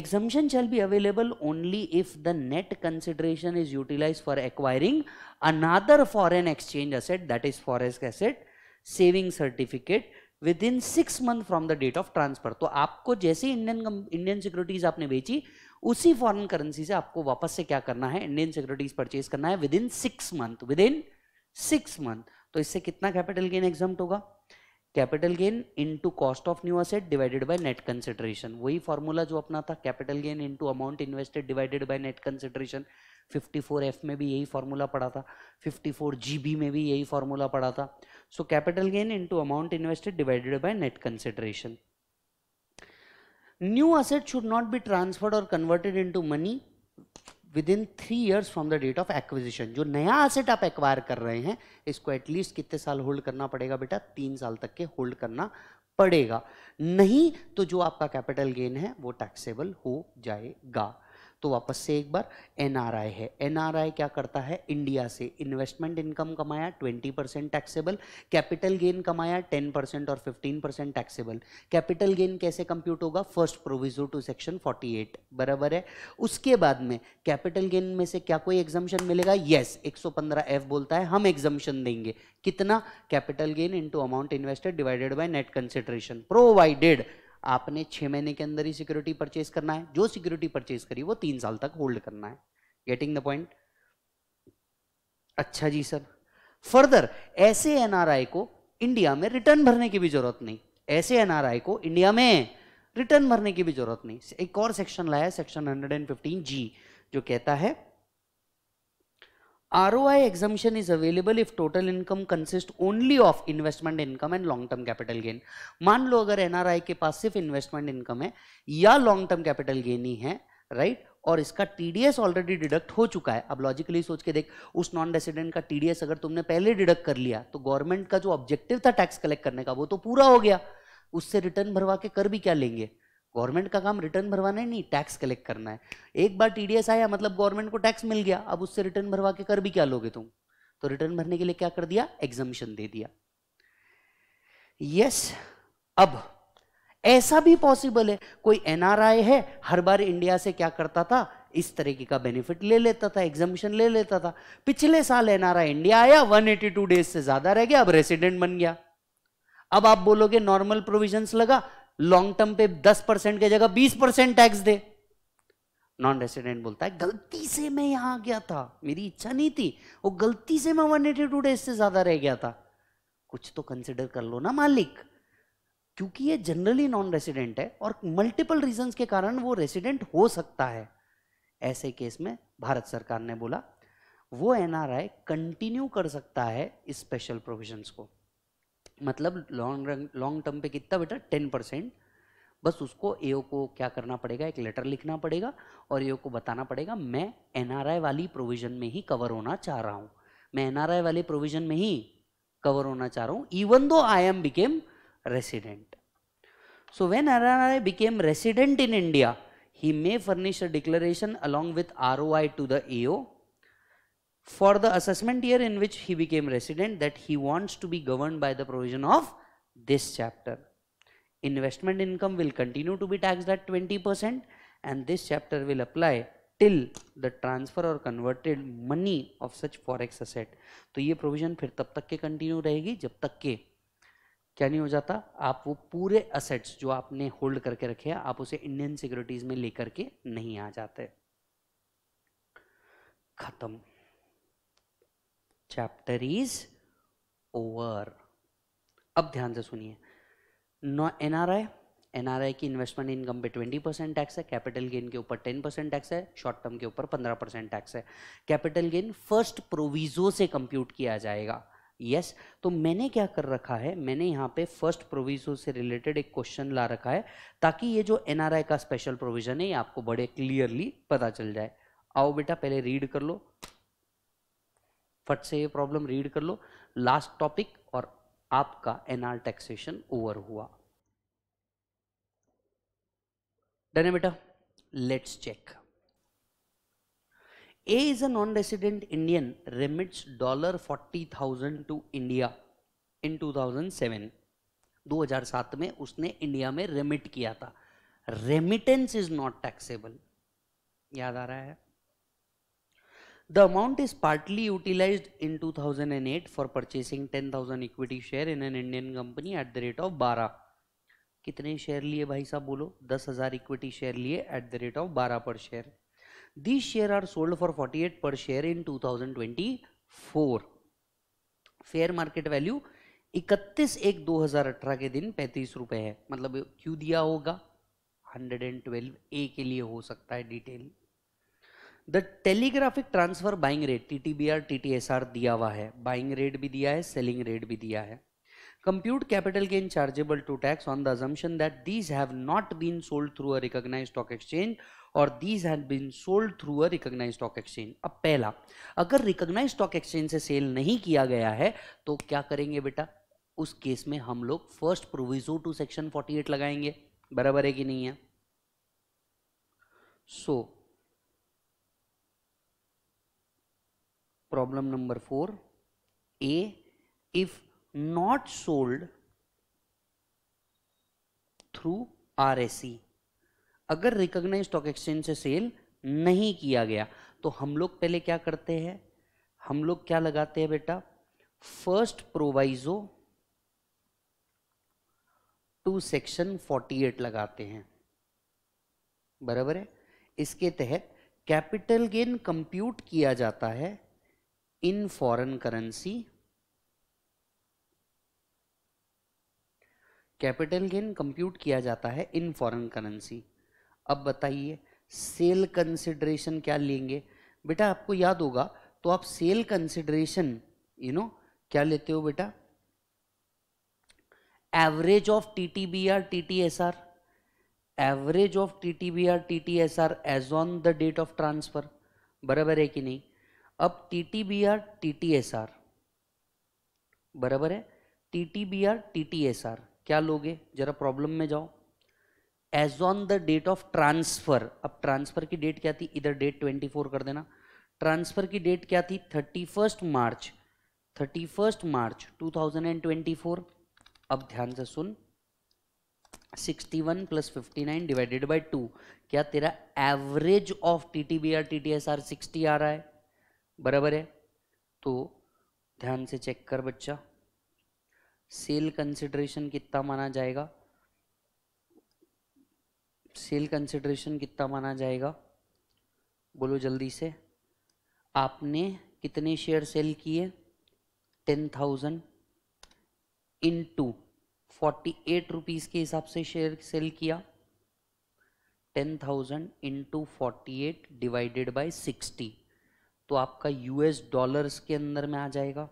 exemption shall be available only if the net consideration is utilise for acquiring another foreign exchange asset that is foreign asset saving certificate within six month from the date of transfer तो आपको जैसे Indian Indian securities आपने बेची उसी foreign currency से आपको वापस से क्या करना है इंडियन सिक्योरिटीज परचेज करना है within six month within six month तो इससे कितना कैपिटल गेन एग्जाम होगा capital gain into cost of new asset divided by net consideration वही फॉर्मूला जो अपना था capital gain into amount invested divided by net consideration 54F में भी यही फॉर्मूला पड़ा था 54GB में भी यही फॉर्मूला पड़ा था so capital gain into amount invested divided by net consideration new asset should not be transferred और converted into money within three years from the date of acquisition जो नया asset आप acquire कर रहे हैं इसको at least कितने साल होल्ड करना पड़ेगा बेटा तीन साल तक के होल्ड करना पड़ेगा नहीं तो जो आपका कैपिटल गेन है वो टैक्सेबल हो जाएगा तो वापस से एक बार एनआरआई है एनआरआई क्या करता है इंडिया से इन्वेस्टमेंट इनकम कमाया 20 परसेंट टैक्सेबल कैपिटल गेन कमाया 10 परसेंट और 15 परसेंट टैक्सेबल कैपिटल गेन कैसे कंप्यूट होगा फर्स्ट प्रोविजो टू सेक्शन 48 बराबर है उसके बाद में कैपिटल गेन में से क्या कोई एग्जामेशन मिलेगा येस yes, 115 एफ बोलता है हम एग्जामेशन देंगे कितना capital gain into amount invested divided by net consideration provided आपने छः महीने के अंदर ही सिक्योरिटी परचेज करना है जो सिक्योरिटी परचेज करी वो तीन साल तक होल्ड करना है गेटिंग द पॉइंट अच्छा जी सर फर्दर ऐसे एनआरआई को इंडिया में रिटर्न भरने की भी जरूरत नहीं ऐसे एनआरआई को इंडिया में रिटर्न भरने की भी जरूरत नहीं एक और सेक्शन लाया सेक्शन हंड्रेड जी जो कहता है R O I exemption is available if total income consist only of investment income and long term capital gain मान लो अगर एनआरआई के पास सिर्फ इन्वेस्टमेंट इनकम है या लॉन्ग टर्म कैपिटल गेन ही है राइट right? और इसका टीडीएस ऑलरेडी डिडक्ट हो चुका है अब लॉजिकली सोच के देख उस नॉन रेसिडेंट का टीडीएस अगर तुमने पहले डिडक्ट कर लिया तो गवर्नमेंट का जो ऑब्जेक्टिव था टैक्स कलेक्ट करने का वो तो पूरा हो गया उससे रिटर्न भरवा के कर भी क्या लेंगे गवर्नमेंट का काम रिटर्न भरवाना है नहीं टैक्स कलेक्ट करना है एक बार टीडीएस आया मतलब गवर्नमेंट को टैक्स मिल गया अब उससे रिटर्न भरवा के कर भी क्या लोगे तुम तो रिटर्न भरने के लिए क्या कर दिया एग्जामिशन दे दिया यस अब ऐसा भी पॉसिबल है कोई एनआरआई है हर बार इंडिया से क्या करता था इस तरीके का बेनिफिट ले लेता था एग्जामिशन ले लेता था पिछले साल एनआरआई इंडिया आया 182 डेज से ज्यादा रह गया अब रेसिडेंट बन गया अब आप बोलोगे नॉर्मल प्रोविजंस लगा लॉन्ग टर्म पे 10 परसेंट की जगह 20 परसेंट टैक्स दे नॉन रेसिडेंट बोलता है गलती से मैं यहां आ गया था मेरी इच्छा नहीं थी वो गलती से मैं वन एटी टू डेज से ज्यादा रह गया था कुछ तो कंसिडर कर लो ना मालिक क्योंकि ये जनरली नॉन रेसिडेंट है और मल्टीपल रीजन के कारण वो रेसिडेंट हो सकता है ऐसे केस में भारत सरकार ने बोला वो एनआरआई कंटिन्यू कर सकता है स्पेशल प्रोविजंस को मतलब लॉन्ग रन लॉन्ग टर्म पे कितना बेटा टेन परसेंट बस उसको ए को क्या करना पड़ेगा एक लेटर लिखना पड़ेगा और ए को बताना पड़ेगा मैं एन वाली प्रोविजन में ही कवर होना चाह रहा हूँ मैं एन वाले प्रोविजन में ही कवर होना चाह रहा हूँ even though I am became resident so when R I became resident in India he may furnish a declaration along with R O I to the A for the assessment year in which he became resident that he wants to be governed by the provision of this chapter. Investment income will continue to be taxed at 20% and this chapter will apply till the transfer or converted money of such forex asset. to ye provision fir tab tak ke continue rahegi jab tak ke kya nahi ho jata aap wo pure assets jo aapne hold karke rakhe hai aap use Indian securities mein lekar ke nahi aa jate khatam chapter is over अब ध्यान से सुनिए N R I N R I की investment income पे twenty percent tax है capital gain के ऊपर ten percent tax है शॉर्ट टर्म के ऊपर पंद्रह परसेंट टैक्स है कैपिटल गेन फर्स्ट प्रोविजो से कंप्यूट किया जाएगा यस yes, तो मैंने क्या कर रखा है मैंने यहाँ पे फर्स्ट प्रोविजो से रिलेटेड एक क्वेश्चन ला रखा है ताकि ये जो एनआरआई का स्पेशल प्रोविजन है ये आपको बड़े क्लियरली पता चल जाए आओ बेटा पहले रीड कर लो फट से ये प्रॉब्लम रीड कर लो लास्ट टॉपिक और आपका एनआर टैक्सेशन ओवर हुआ डन है बेटा let's check A is a non-resident Indian remits dollar to to India in हजार सात में उसने इंडिया में रेमिट किया था रेमिटेंस इज नॉट टैक्सेबल याद आ रहा है The amount is partly utilized in 2008 for purchasing 10,000 equity share in an Indian company at the rate of 12. कितने शेयर लिए भाई साहब बोलो 10,000 इक्विटी शेयर लिए at the rate of 12 per share these share are sold for 48 per share in 2024 fair market value 31 एक 2018 के दिन पैंतीस रुपए है मतलब क्यों दिया होगा 112 ए के लिए हो सकता है detail the telegraphic transfer buying rate T T B R T T S R दिया हुआ है बाइंग रेट भी दिया है सेलिंग रेट भी दिया है compute capital gain chargeable to tax on the assumption that these have not been sold through a recognise stock exchange और these have been sold through a recognise stock exchange अब पहला अगर recognise stock exchange से sale नहीं किया गया है तो क्या करेंगे बेटा उस केस में हम लोग first proviso to section forty eight लगाएंगे बराबर है कि नहीं है so so, problem number 4 a if not sold through C e. अगर रिकॉग्नाइज स्टॉक एक्सचेंज से सेल नहीं किया गया तो हम लोग पहले क्या करते हैं हम लोग क्या लगाते हैं बेटा फर्स्ट प्रोवाइजो टू सेक्शन 48 लगाते हैं बराबर है इसके तहत कैपिटल गेन कंप्यूट किया जाता है in foreign currency capital gain compute किया जाता है इन फॉरेन करेंसी अब बताइए सेल कंसिडरेशन क्या लेंगे बेटा आपको याद होगा तो आप सेल कंसिडरेशन यू नो क्या लेते हो बेटा average of T T B R T T S R average of T T B R T T S R as on the date of transfer बराबर है कि नहीं अब T T B R T T S R बराबर है T T B R T T S R क्या लोगे जरा प्रॉब्लम में जाओ as on the date of transfer अब ट्रांसफर की डेट क्या थी इधर डेट ट्वेंटी फोर कर देना ट्रांसफर की डेट क्या थी thirty first March thirty first March two thousand and twenty four अब ध्यान से सुन sixty one plus fifty nine divided by two क्या तेरा average of T T B R T T S R sixty आ रहा है बराबर है तो ध्यान से चेक कर बच्चा सेल कंसिडरेशन कितना माना जाएगा सेल कंसिडरेशन कितना माना जाएगा बोलो जल्दी से आपने कितने शेयर सेल किए टेन थाउजेंड इन टू फोर्टी एट रुपीज़ के हिसाब से शेयर सेल किया ten thousand into forty eight divided by sixty तो आपका यूएस डॉलर्स के अंदर में आ जाएगा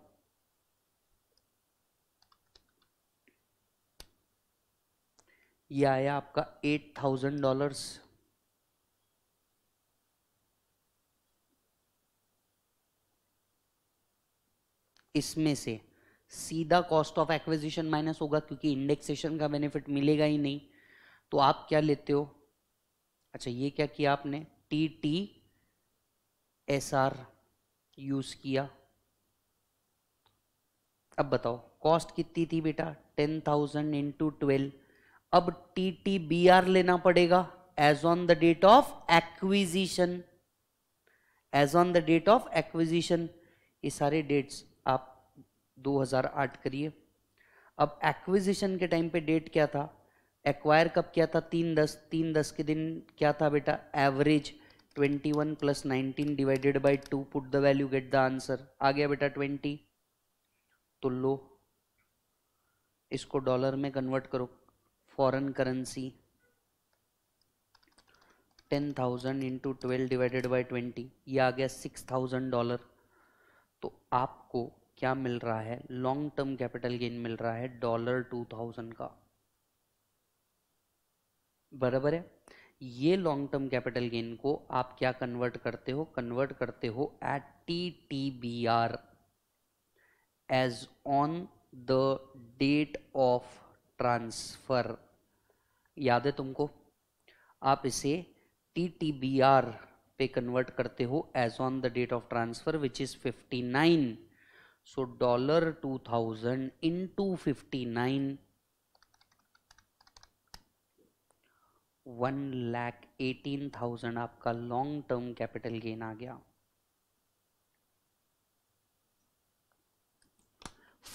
यह आया आपका एट थाउजेंड डॉलर्स इसमें से सीधा कॉस्ट ऑफ एक्विजिशन माइनस होगा क्योंकि इंडेक्सेशन का बेनिफिट मिलेगा ही नहीं तो आप क्या लेते हो अच्छा ये क्या किया आपने T T S R use किया अब बताओ कॉस्ट कितनी थी बेटा टेन थाउजेंड इंटू ट्वेल्व अब टी टी बी आर लेना पड़ेगा as on the date of acquisition as on the date of acquisition ये सारे डेट्स आप 2008 करिए अब एक्विजिशन के टाइम पे डेट क्या था एक्वायर कब किया था तीन दस तीन दस के दिन क्या था बेटा average twenty one plus nineteen divided by two put the value get the answer आ गया बेटा ट्वेंटी तो लो इसको डॉलर में कन्वर्ट करो foreign currency ten thousand into twelve divided by twenty ये आ गया सिक्स थाउजेंड डॉलर तो आपको क्या मिल रहा है लॉन्ग टर्म कैपिटल गेन मिल रहा है डॉलर टू थाउजेंड का बराबर है ये लॉन्ग टर्म कैपिटल गेन को आप क्या कन्वर्ट करते हो कन्वर्ट करते हो at T T B R as on the date of transfer याद है तुमको आप इसे टी टी बी आर पे कन्वर्ट करते हो as on the date of transfer which is fifty nine so dollar two thousand in two fifty nine one lakh eighteen thousand आपका long term capital gain आ गया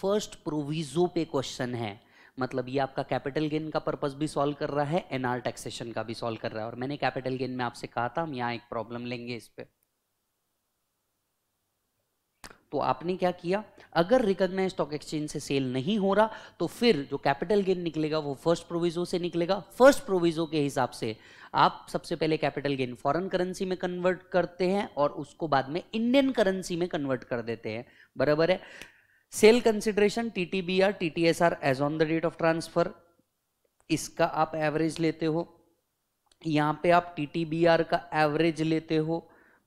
फर्स्ट प्रोविजो पे question है मतलब ये आपका कैपिटल गेन का पर्पस भी सॉल्व कर रहा है एनआर टैक्सेशन का भी सॉल्व कर रहा है और मैंने कैपिटल गेन में आपसे कहा था हम यहाँ एक प्रॉब्लम लेंगे इस पर तो आपने क्या किया अगर रिकॉग्नाइज स्टॉक एक्सचेंज से सेल नहीं हो रहा तो फिर जो कैपिटल गेन निकलेगा वो फर्स्ट प्रोविजो से निकलेगा फर्स्ट प्रोविजो के हिसाब से आप सबसे पहले कैपिटल गेन फॉरेन करेंसी में कन्वर्ट करते हैं और उसको बाद में इंडियन करेंसी में कन्वर्ट कर देते हैं बराबर है sale consideration T T B R T T S R as on the date of transfer इसका आप एवरेज लेते हो यहाँ पे आप टी टी बी आर का एवरेज लेते हो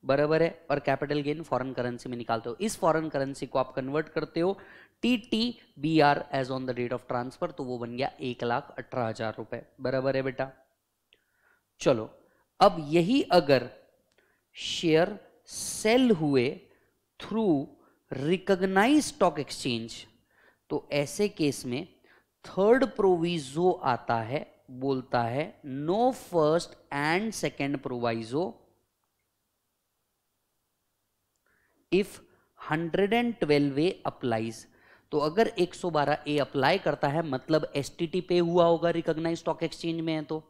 बराबर है और कैपिटल गेन फॉरेन करेंसी में निकालते हो इस फॉरेन करेंसी को आप कन्वर्ट करते हो T T B R as on the date of transfer तो वो बन गया एक लाख अठारह हजार रुपए बराबर है बेटा चलो अब यही अगर शेयर सेल हुए थ्रू रिकग्नाइज स्टॉक एक्सचेंज तो ऐसे केस में थर्ड प्रोविजो आता है बोलता है no first and second proviso if 112 A applies तो अगर 112 ए अप्लाई करता है मतलब एस पे हुआ होगा रिकोगनाइज स्टॉक एक्सचेंज में है तो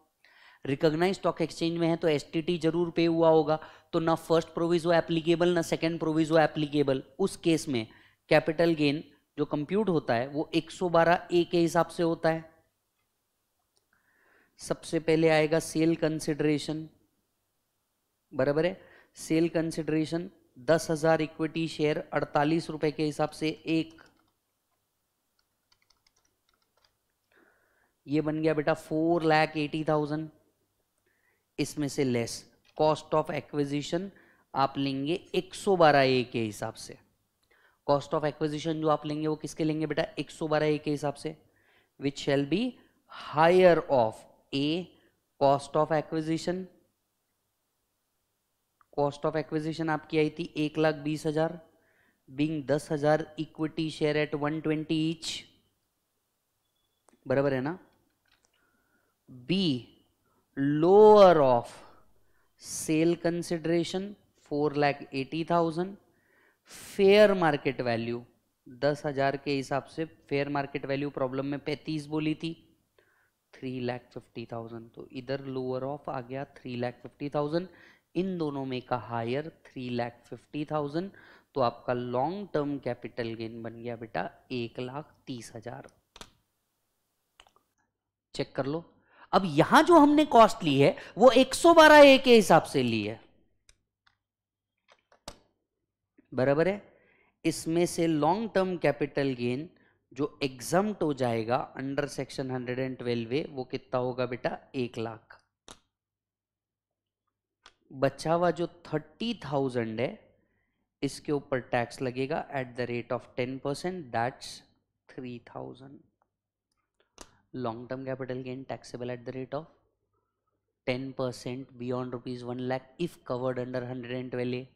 रिकोगनाइज स्टॉक एक्सचेंज में है तो एस जरूर पे हुआ होगा तो ना फर्स्ट प्रोविजो एप्लीकेबल ना सेकेंड प्रोविजो एप्लीकेबल उस केस में कैपिटल गेन जो कंप्यूट होता है वो 112 ए के हिसाब से होता है सबसे पहले आएगा सेल कंसिडरेशन बराबर है सेल कंसिडरेशन दस हजार इक्विटी शेयर अड़तालीस रुपए के हिसाब से एक ये बन गया बेटा फोर लैख एटी थाउजेंड इसमें से लेस कॉस्ट ऑफ एक्विजिशन आप लेंगे एक सौ बारह ए के हिसाब से कॉस्ट ऑफ एक्विजिशन जो आप लेंगे वो किसके लेंगे बेटा एक सौ बारह ए के हिसाब से which shall be higher of a cost of acquisition cost of acquisition आपकी आई थी एक लाख बीस हजार बींग दस हजार equity share at one twenty each बराबर है ना be lower of sale consideration four lakh eighty thousand fair market value दस हजार के हिसाब से फेयर मार्केट वैल्यू प्रॉब्लम में पैंतीस बोली थी थ्री लैख फिफ्टी थाउजेंड तो इधर लोअर ऑफ आ गया थ्री लैख फिफ्टी थाउजेंड इन दोनों में का higher three lakh fifty thousand तो आपका लॉन्ग टर्म कैपिटल गेन बन गया बेटा एक लाख तीस हजार चेक कर लो अब यहां जो हमने कॉस्ट ली है वो एक सौ बारह ए के हिसाब से ली है बराबर है इसमें से लॉन्ग टर्म कैपिटल गेन जो एग्जम्ट हो जाएगा under section hundred and twelve वो कितना होगा बेटा एक लाख बचा हुआ जो थर्टी थाउजेंड है इसके ऊपर टैक्स लगेगा at the rate of ten percent that's three thousand long term capital gain taxable at the rate of ten percent beyond rupees one lakh if covered under hundred and twelve A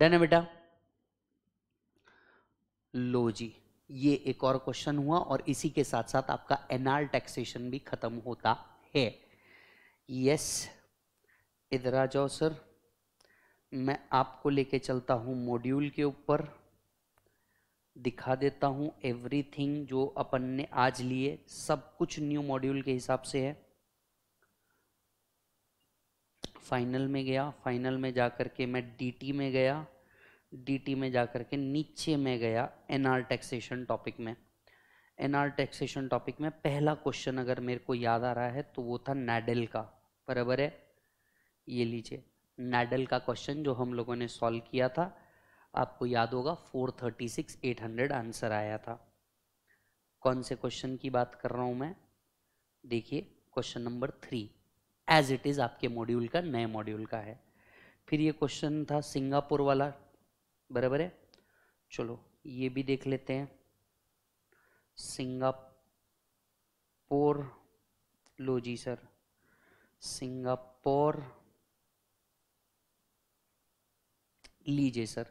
done है बेटा लो जी ये एक और question हुआ और इसी के साथ साथ आपका एनआर टैक्सेशन भी खत्म होता है यस इधर आ जाओ सर मैं आपको लेके चलता हूं मॉड्यूल के ऊपर दिखा देता हूं एवरीथिंग जो अपन ने आज लिए सब कुछ न्यू मॉड्यूल के हिसाब से है फाइनल में गया फाइनल में जा कर के मैं डीटी में गया डीटी में जा कर के नीचे में गया एनआर टैक्सेशन टॉपिक में एनआर टैक्सेशन टॉपिक में पहला क्वेश्चन अगर मेरे को याद आ रहा है तो वो था नैडल का बराबर है ये लीजिए नैडल का क्वेश्चन जो हम लोगों ने सॉल्व किया था आपको याद होगा 436 800 आंसर आया था कौन से क्वेश्चन की बात कर रहा हूँ मैं देखिए question number three as it is आपके मॉड्यूल का नए मॉड्यूल का है फिर ये क्वेश्चन था सिंगापुर वाला बराबर है चलो ये भी देख लेते हैं सिंगापुर लो जी सर सिंगापुर लीजिए सर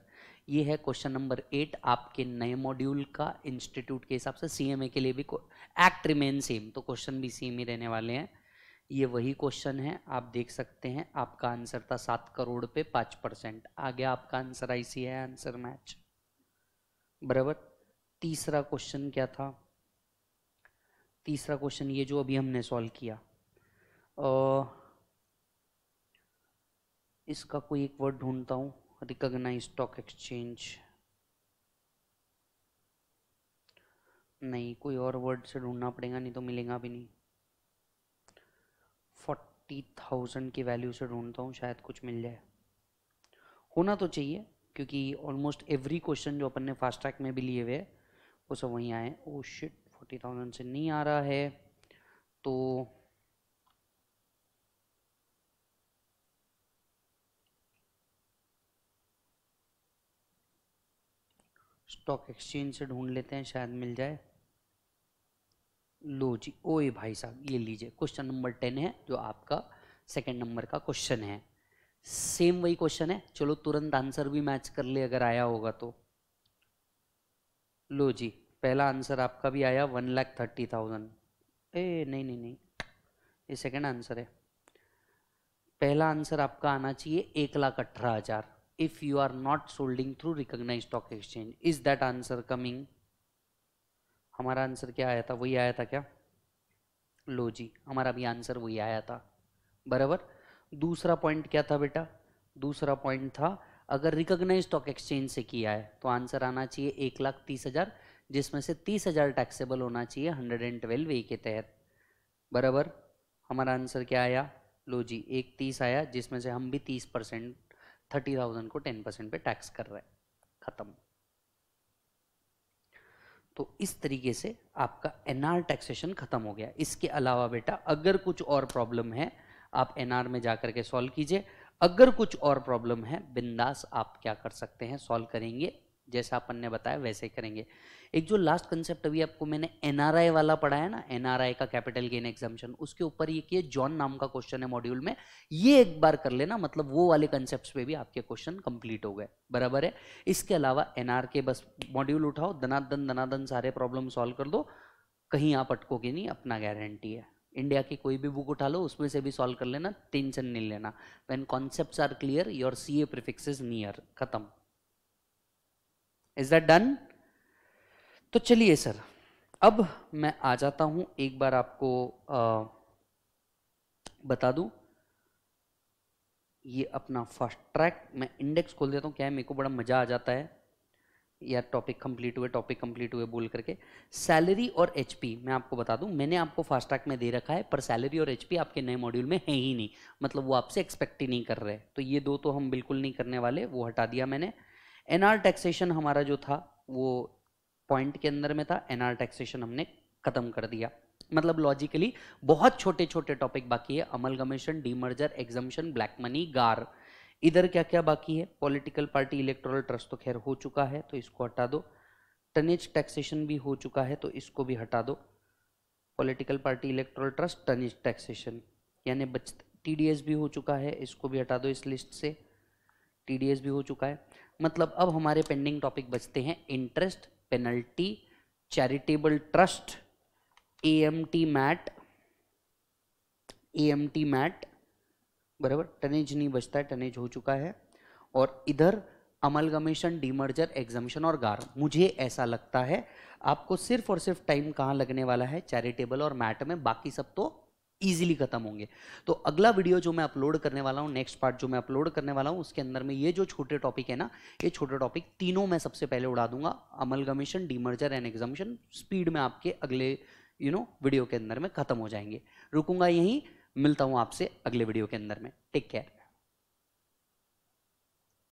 ये है क्वेश्चन नंबर एट आपके नए मॉड्यूल का इंस्टीट्यूट के हिसाब से सीएमए के लिए भी एक्ट रिमेन सेम तो क्वेश्चन भी सेम ही रहने वाले हैं ये वही क्वेश्चन है आप देख सकते हैं आपका आंसर था सात करोड़ पे पांच परसेंट आ गया आपका आंसर आईसी है आंसर मैच बराबर तीसरा क्वेश्चन क्या था तीसरा क्वेश्चन ये जो अभी हमने सॉल्व किया आ, इसका कोई एक वर्ड ढूंढता हूं रिकॉग्नाइज स्टॉक एक्सचेंज नहीं कोई और वर्ड से ढूंढना पड़ेगा नहीं तो मिलेगा भी नहीं फोर्टी थाउजेंड की वैल्यू से ढूंढता हूँ शायद कुछ मिल जाए होना तो चाहिए क्योंकि ऑलमोस्ट एवरी क्वेश्चन जो अपन ने फास्ट ट्रैक में भी लिए हुए वो सब वहीं आए ओ शिट फोर्टी थाउजेंड से नहीं आ रहा है तो स्टॉक एक्सचेंज से ढूंढ लेते हैं शायद मिल जाए लो जी ओए भाई साहब ये लीजिए क्वेश्चन नंबर टेन है जो आपका सेकंड नंबर का क्वेश्चन है सेम वही क्वेश्चन है चलो तुरंत आंसर भी मैच कर ले अगर आया होगा तो लो जी पहला आंसर आपका भी आया वन लाख थर्टी थाउजेंड ए नहीं नहीं नहीं ये सेकंड आंसर है पहला आंसर आपका आना चाहिए एक लाख अठारह हजार if you are not solding through recognise stock exchange is that answer coming हमारा आंसर क्या आया था वही आया था क्या लो जी हमारा भी आंसर वही आया था बराबर दूसरा पॉइंट क्या था बेटा दूसरा पॉइंट था अगर रिकॉग्नाइज स्टॉक एक्सचेंज से किया है तो आंसर आना चाहिए एक लाख तीस हज़ार जिसमें से तीस हज़ार टैक्सेबल होना चाहिए हंड्रेड एंड ट्वेल्व ए के तहत बराबर हमारा आंसर क्या आया लो जी एक तीस आया जिसमें से हम भी तीस परसेंट थर्टी थाउजेंड को टेन परसेंट पे टैक्स कर रहे हैं ख़त्म तो इस तरीके से आपका एनआर टैक्सेशन खत्म हो गया इसके अलावा बेटा अगर कुछ और प्रॉब्लम है आप एनआर में जाकर के सॉल्व कीजिए अगर कुछ और प्रॉब्लम है बिंदास आप क्या कर सकते हैं सॉल्व करेंगे जैसा अपन ने बताया वैसे करेंगे एक जो लास्ट कंसेप्ट अभी आपको मैंने एनआरआई वाला पढ़ाया ना एनआरआई का कैपिटल गेन एग्जामेशन उसके ऊपर ये किए जॉन नाम का क्वेश्चन है मॉड्यूल में ये एक बार कर लेना मतलब वो वाले कंसेप्ट पे भी आपके क्वेश्चन कंप्लीट हो गए बराबर है इसके अलावा एनआर के बस मॉड्यूल उठाओ धनाधन धनाधन सारे प्रॉब्लम सॉल्व कर दो कहीं आप अटकोगे नहीं अपना गारंटी है इंडिया की कोई भी बुक उठा लो उसमें से भी सॉल्व कर लेना टेंशन नहीं लेना when concept are clear your C A prefix near खत्म इज दैट डन तो चलिए सर अब मैं आ जाता हूं एक बार आपको आ, बता दूं ये अपना फर्स्ट ट्रैक मैं इंडेक्स खोल देता हूँ क्या है मेरे को बड़ा मज़ा आ जाता है या टॉपिक कंप्लीट हुए टॉपिक कंप्लीट हुए बोल करके सैलरी और एचपी मैं आपको बता दूं मैंने आपको फास्ट ट्रैक में दे रखा है पर सैलरी और एचपी आपके नए मॉड्यूल में है ही नहीं मतलब वो आपसे एक्सपेक्ट ही नहीं कर रहे तो ये दो तो हम बिल्कुल नहीं करने वाले वो हटा दिया मैंने एनआर टैक्सेशन हमारा जो था वो पॉइंट के अंदर में था एनआर टैक्सेशन हमने खत्म कर दिया मतलब लॉजिकली बहुत छोटे छोटे टॉपिक बाकी है अमल अमलगमेशन डीमर्जर एग्जामेशन ब्लैक मनी गार इधर क्या क्या बाकी है पॉलिटिकल पार्टी इलेक्ट्रल ट्रस्ट तो खैर हो चुका है तो इसको हटा दो टनेज टैक्सेशन भी हो चुका है तो इसको भी हटा दो political party electoral trust tonnage taxation यानी बच टी भी हो चुका है इसको भी हटा दो इस लिस्ट से टी भी हो चुका है मतलब अब हमारे पेंडिंग टॉपिक बचते हैं interest penalty charitable trust A M T MAT A M T MAT बराबर टनेज नहीं बचता है टनेज हो चुका है और इधर अमलगमेशन डीमर्जर एग्जामिशन और गार मुझे ऐसा लगता है आपको सिर्फ और सिर्फ टाइम कहाँ लगने वाला है चैरिटेबल और मैट में बाकी सब तो ईजिली खत्म होंगे तो अगला वीडियो जो मैं अपलोड करने वाला हूँ नेक्स्ट पार्ट जो मैं अपलोड करने वाला हूँ उसके अंदर में ये जो छोटे टॉपिक है ना ये छोटे टॉपिक तीनों मैं सबसे पहले उड़ा दूंगा अमल कमीशन डीमर्जर एंड एग्जामिशन स्पीड में आपके अगले यू नो वीडियो के अंदर में खत्म हो जाएंगे रुकूंगा यहीं मिलता हूँ आपसे अगले वीडियो के अंदर में टेक केयर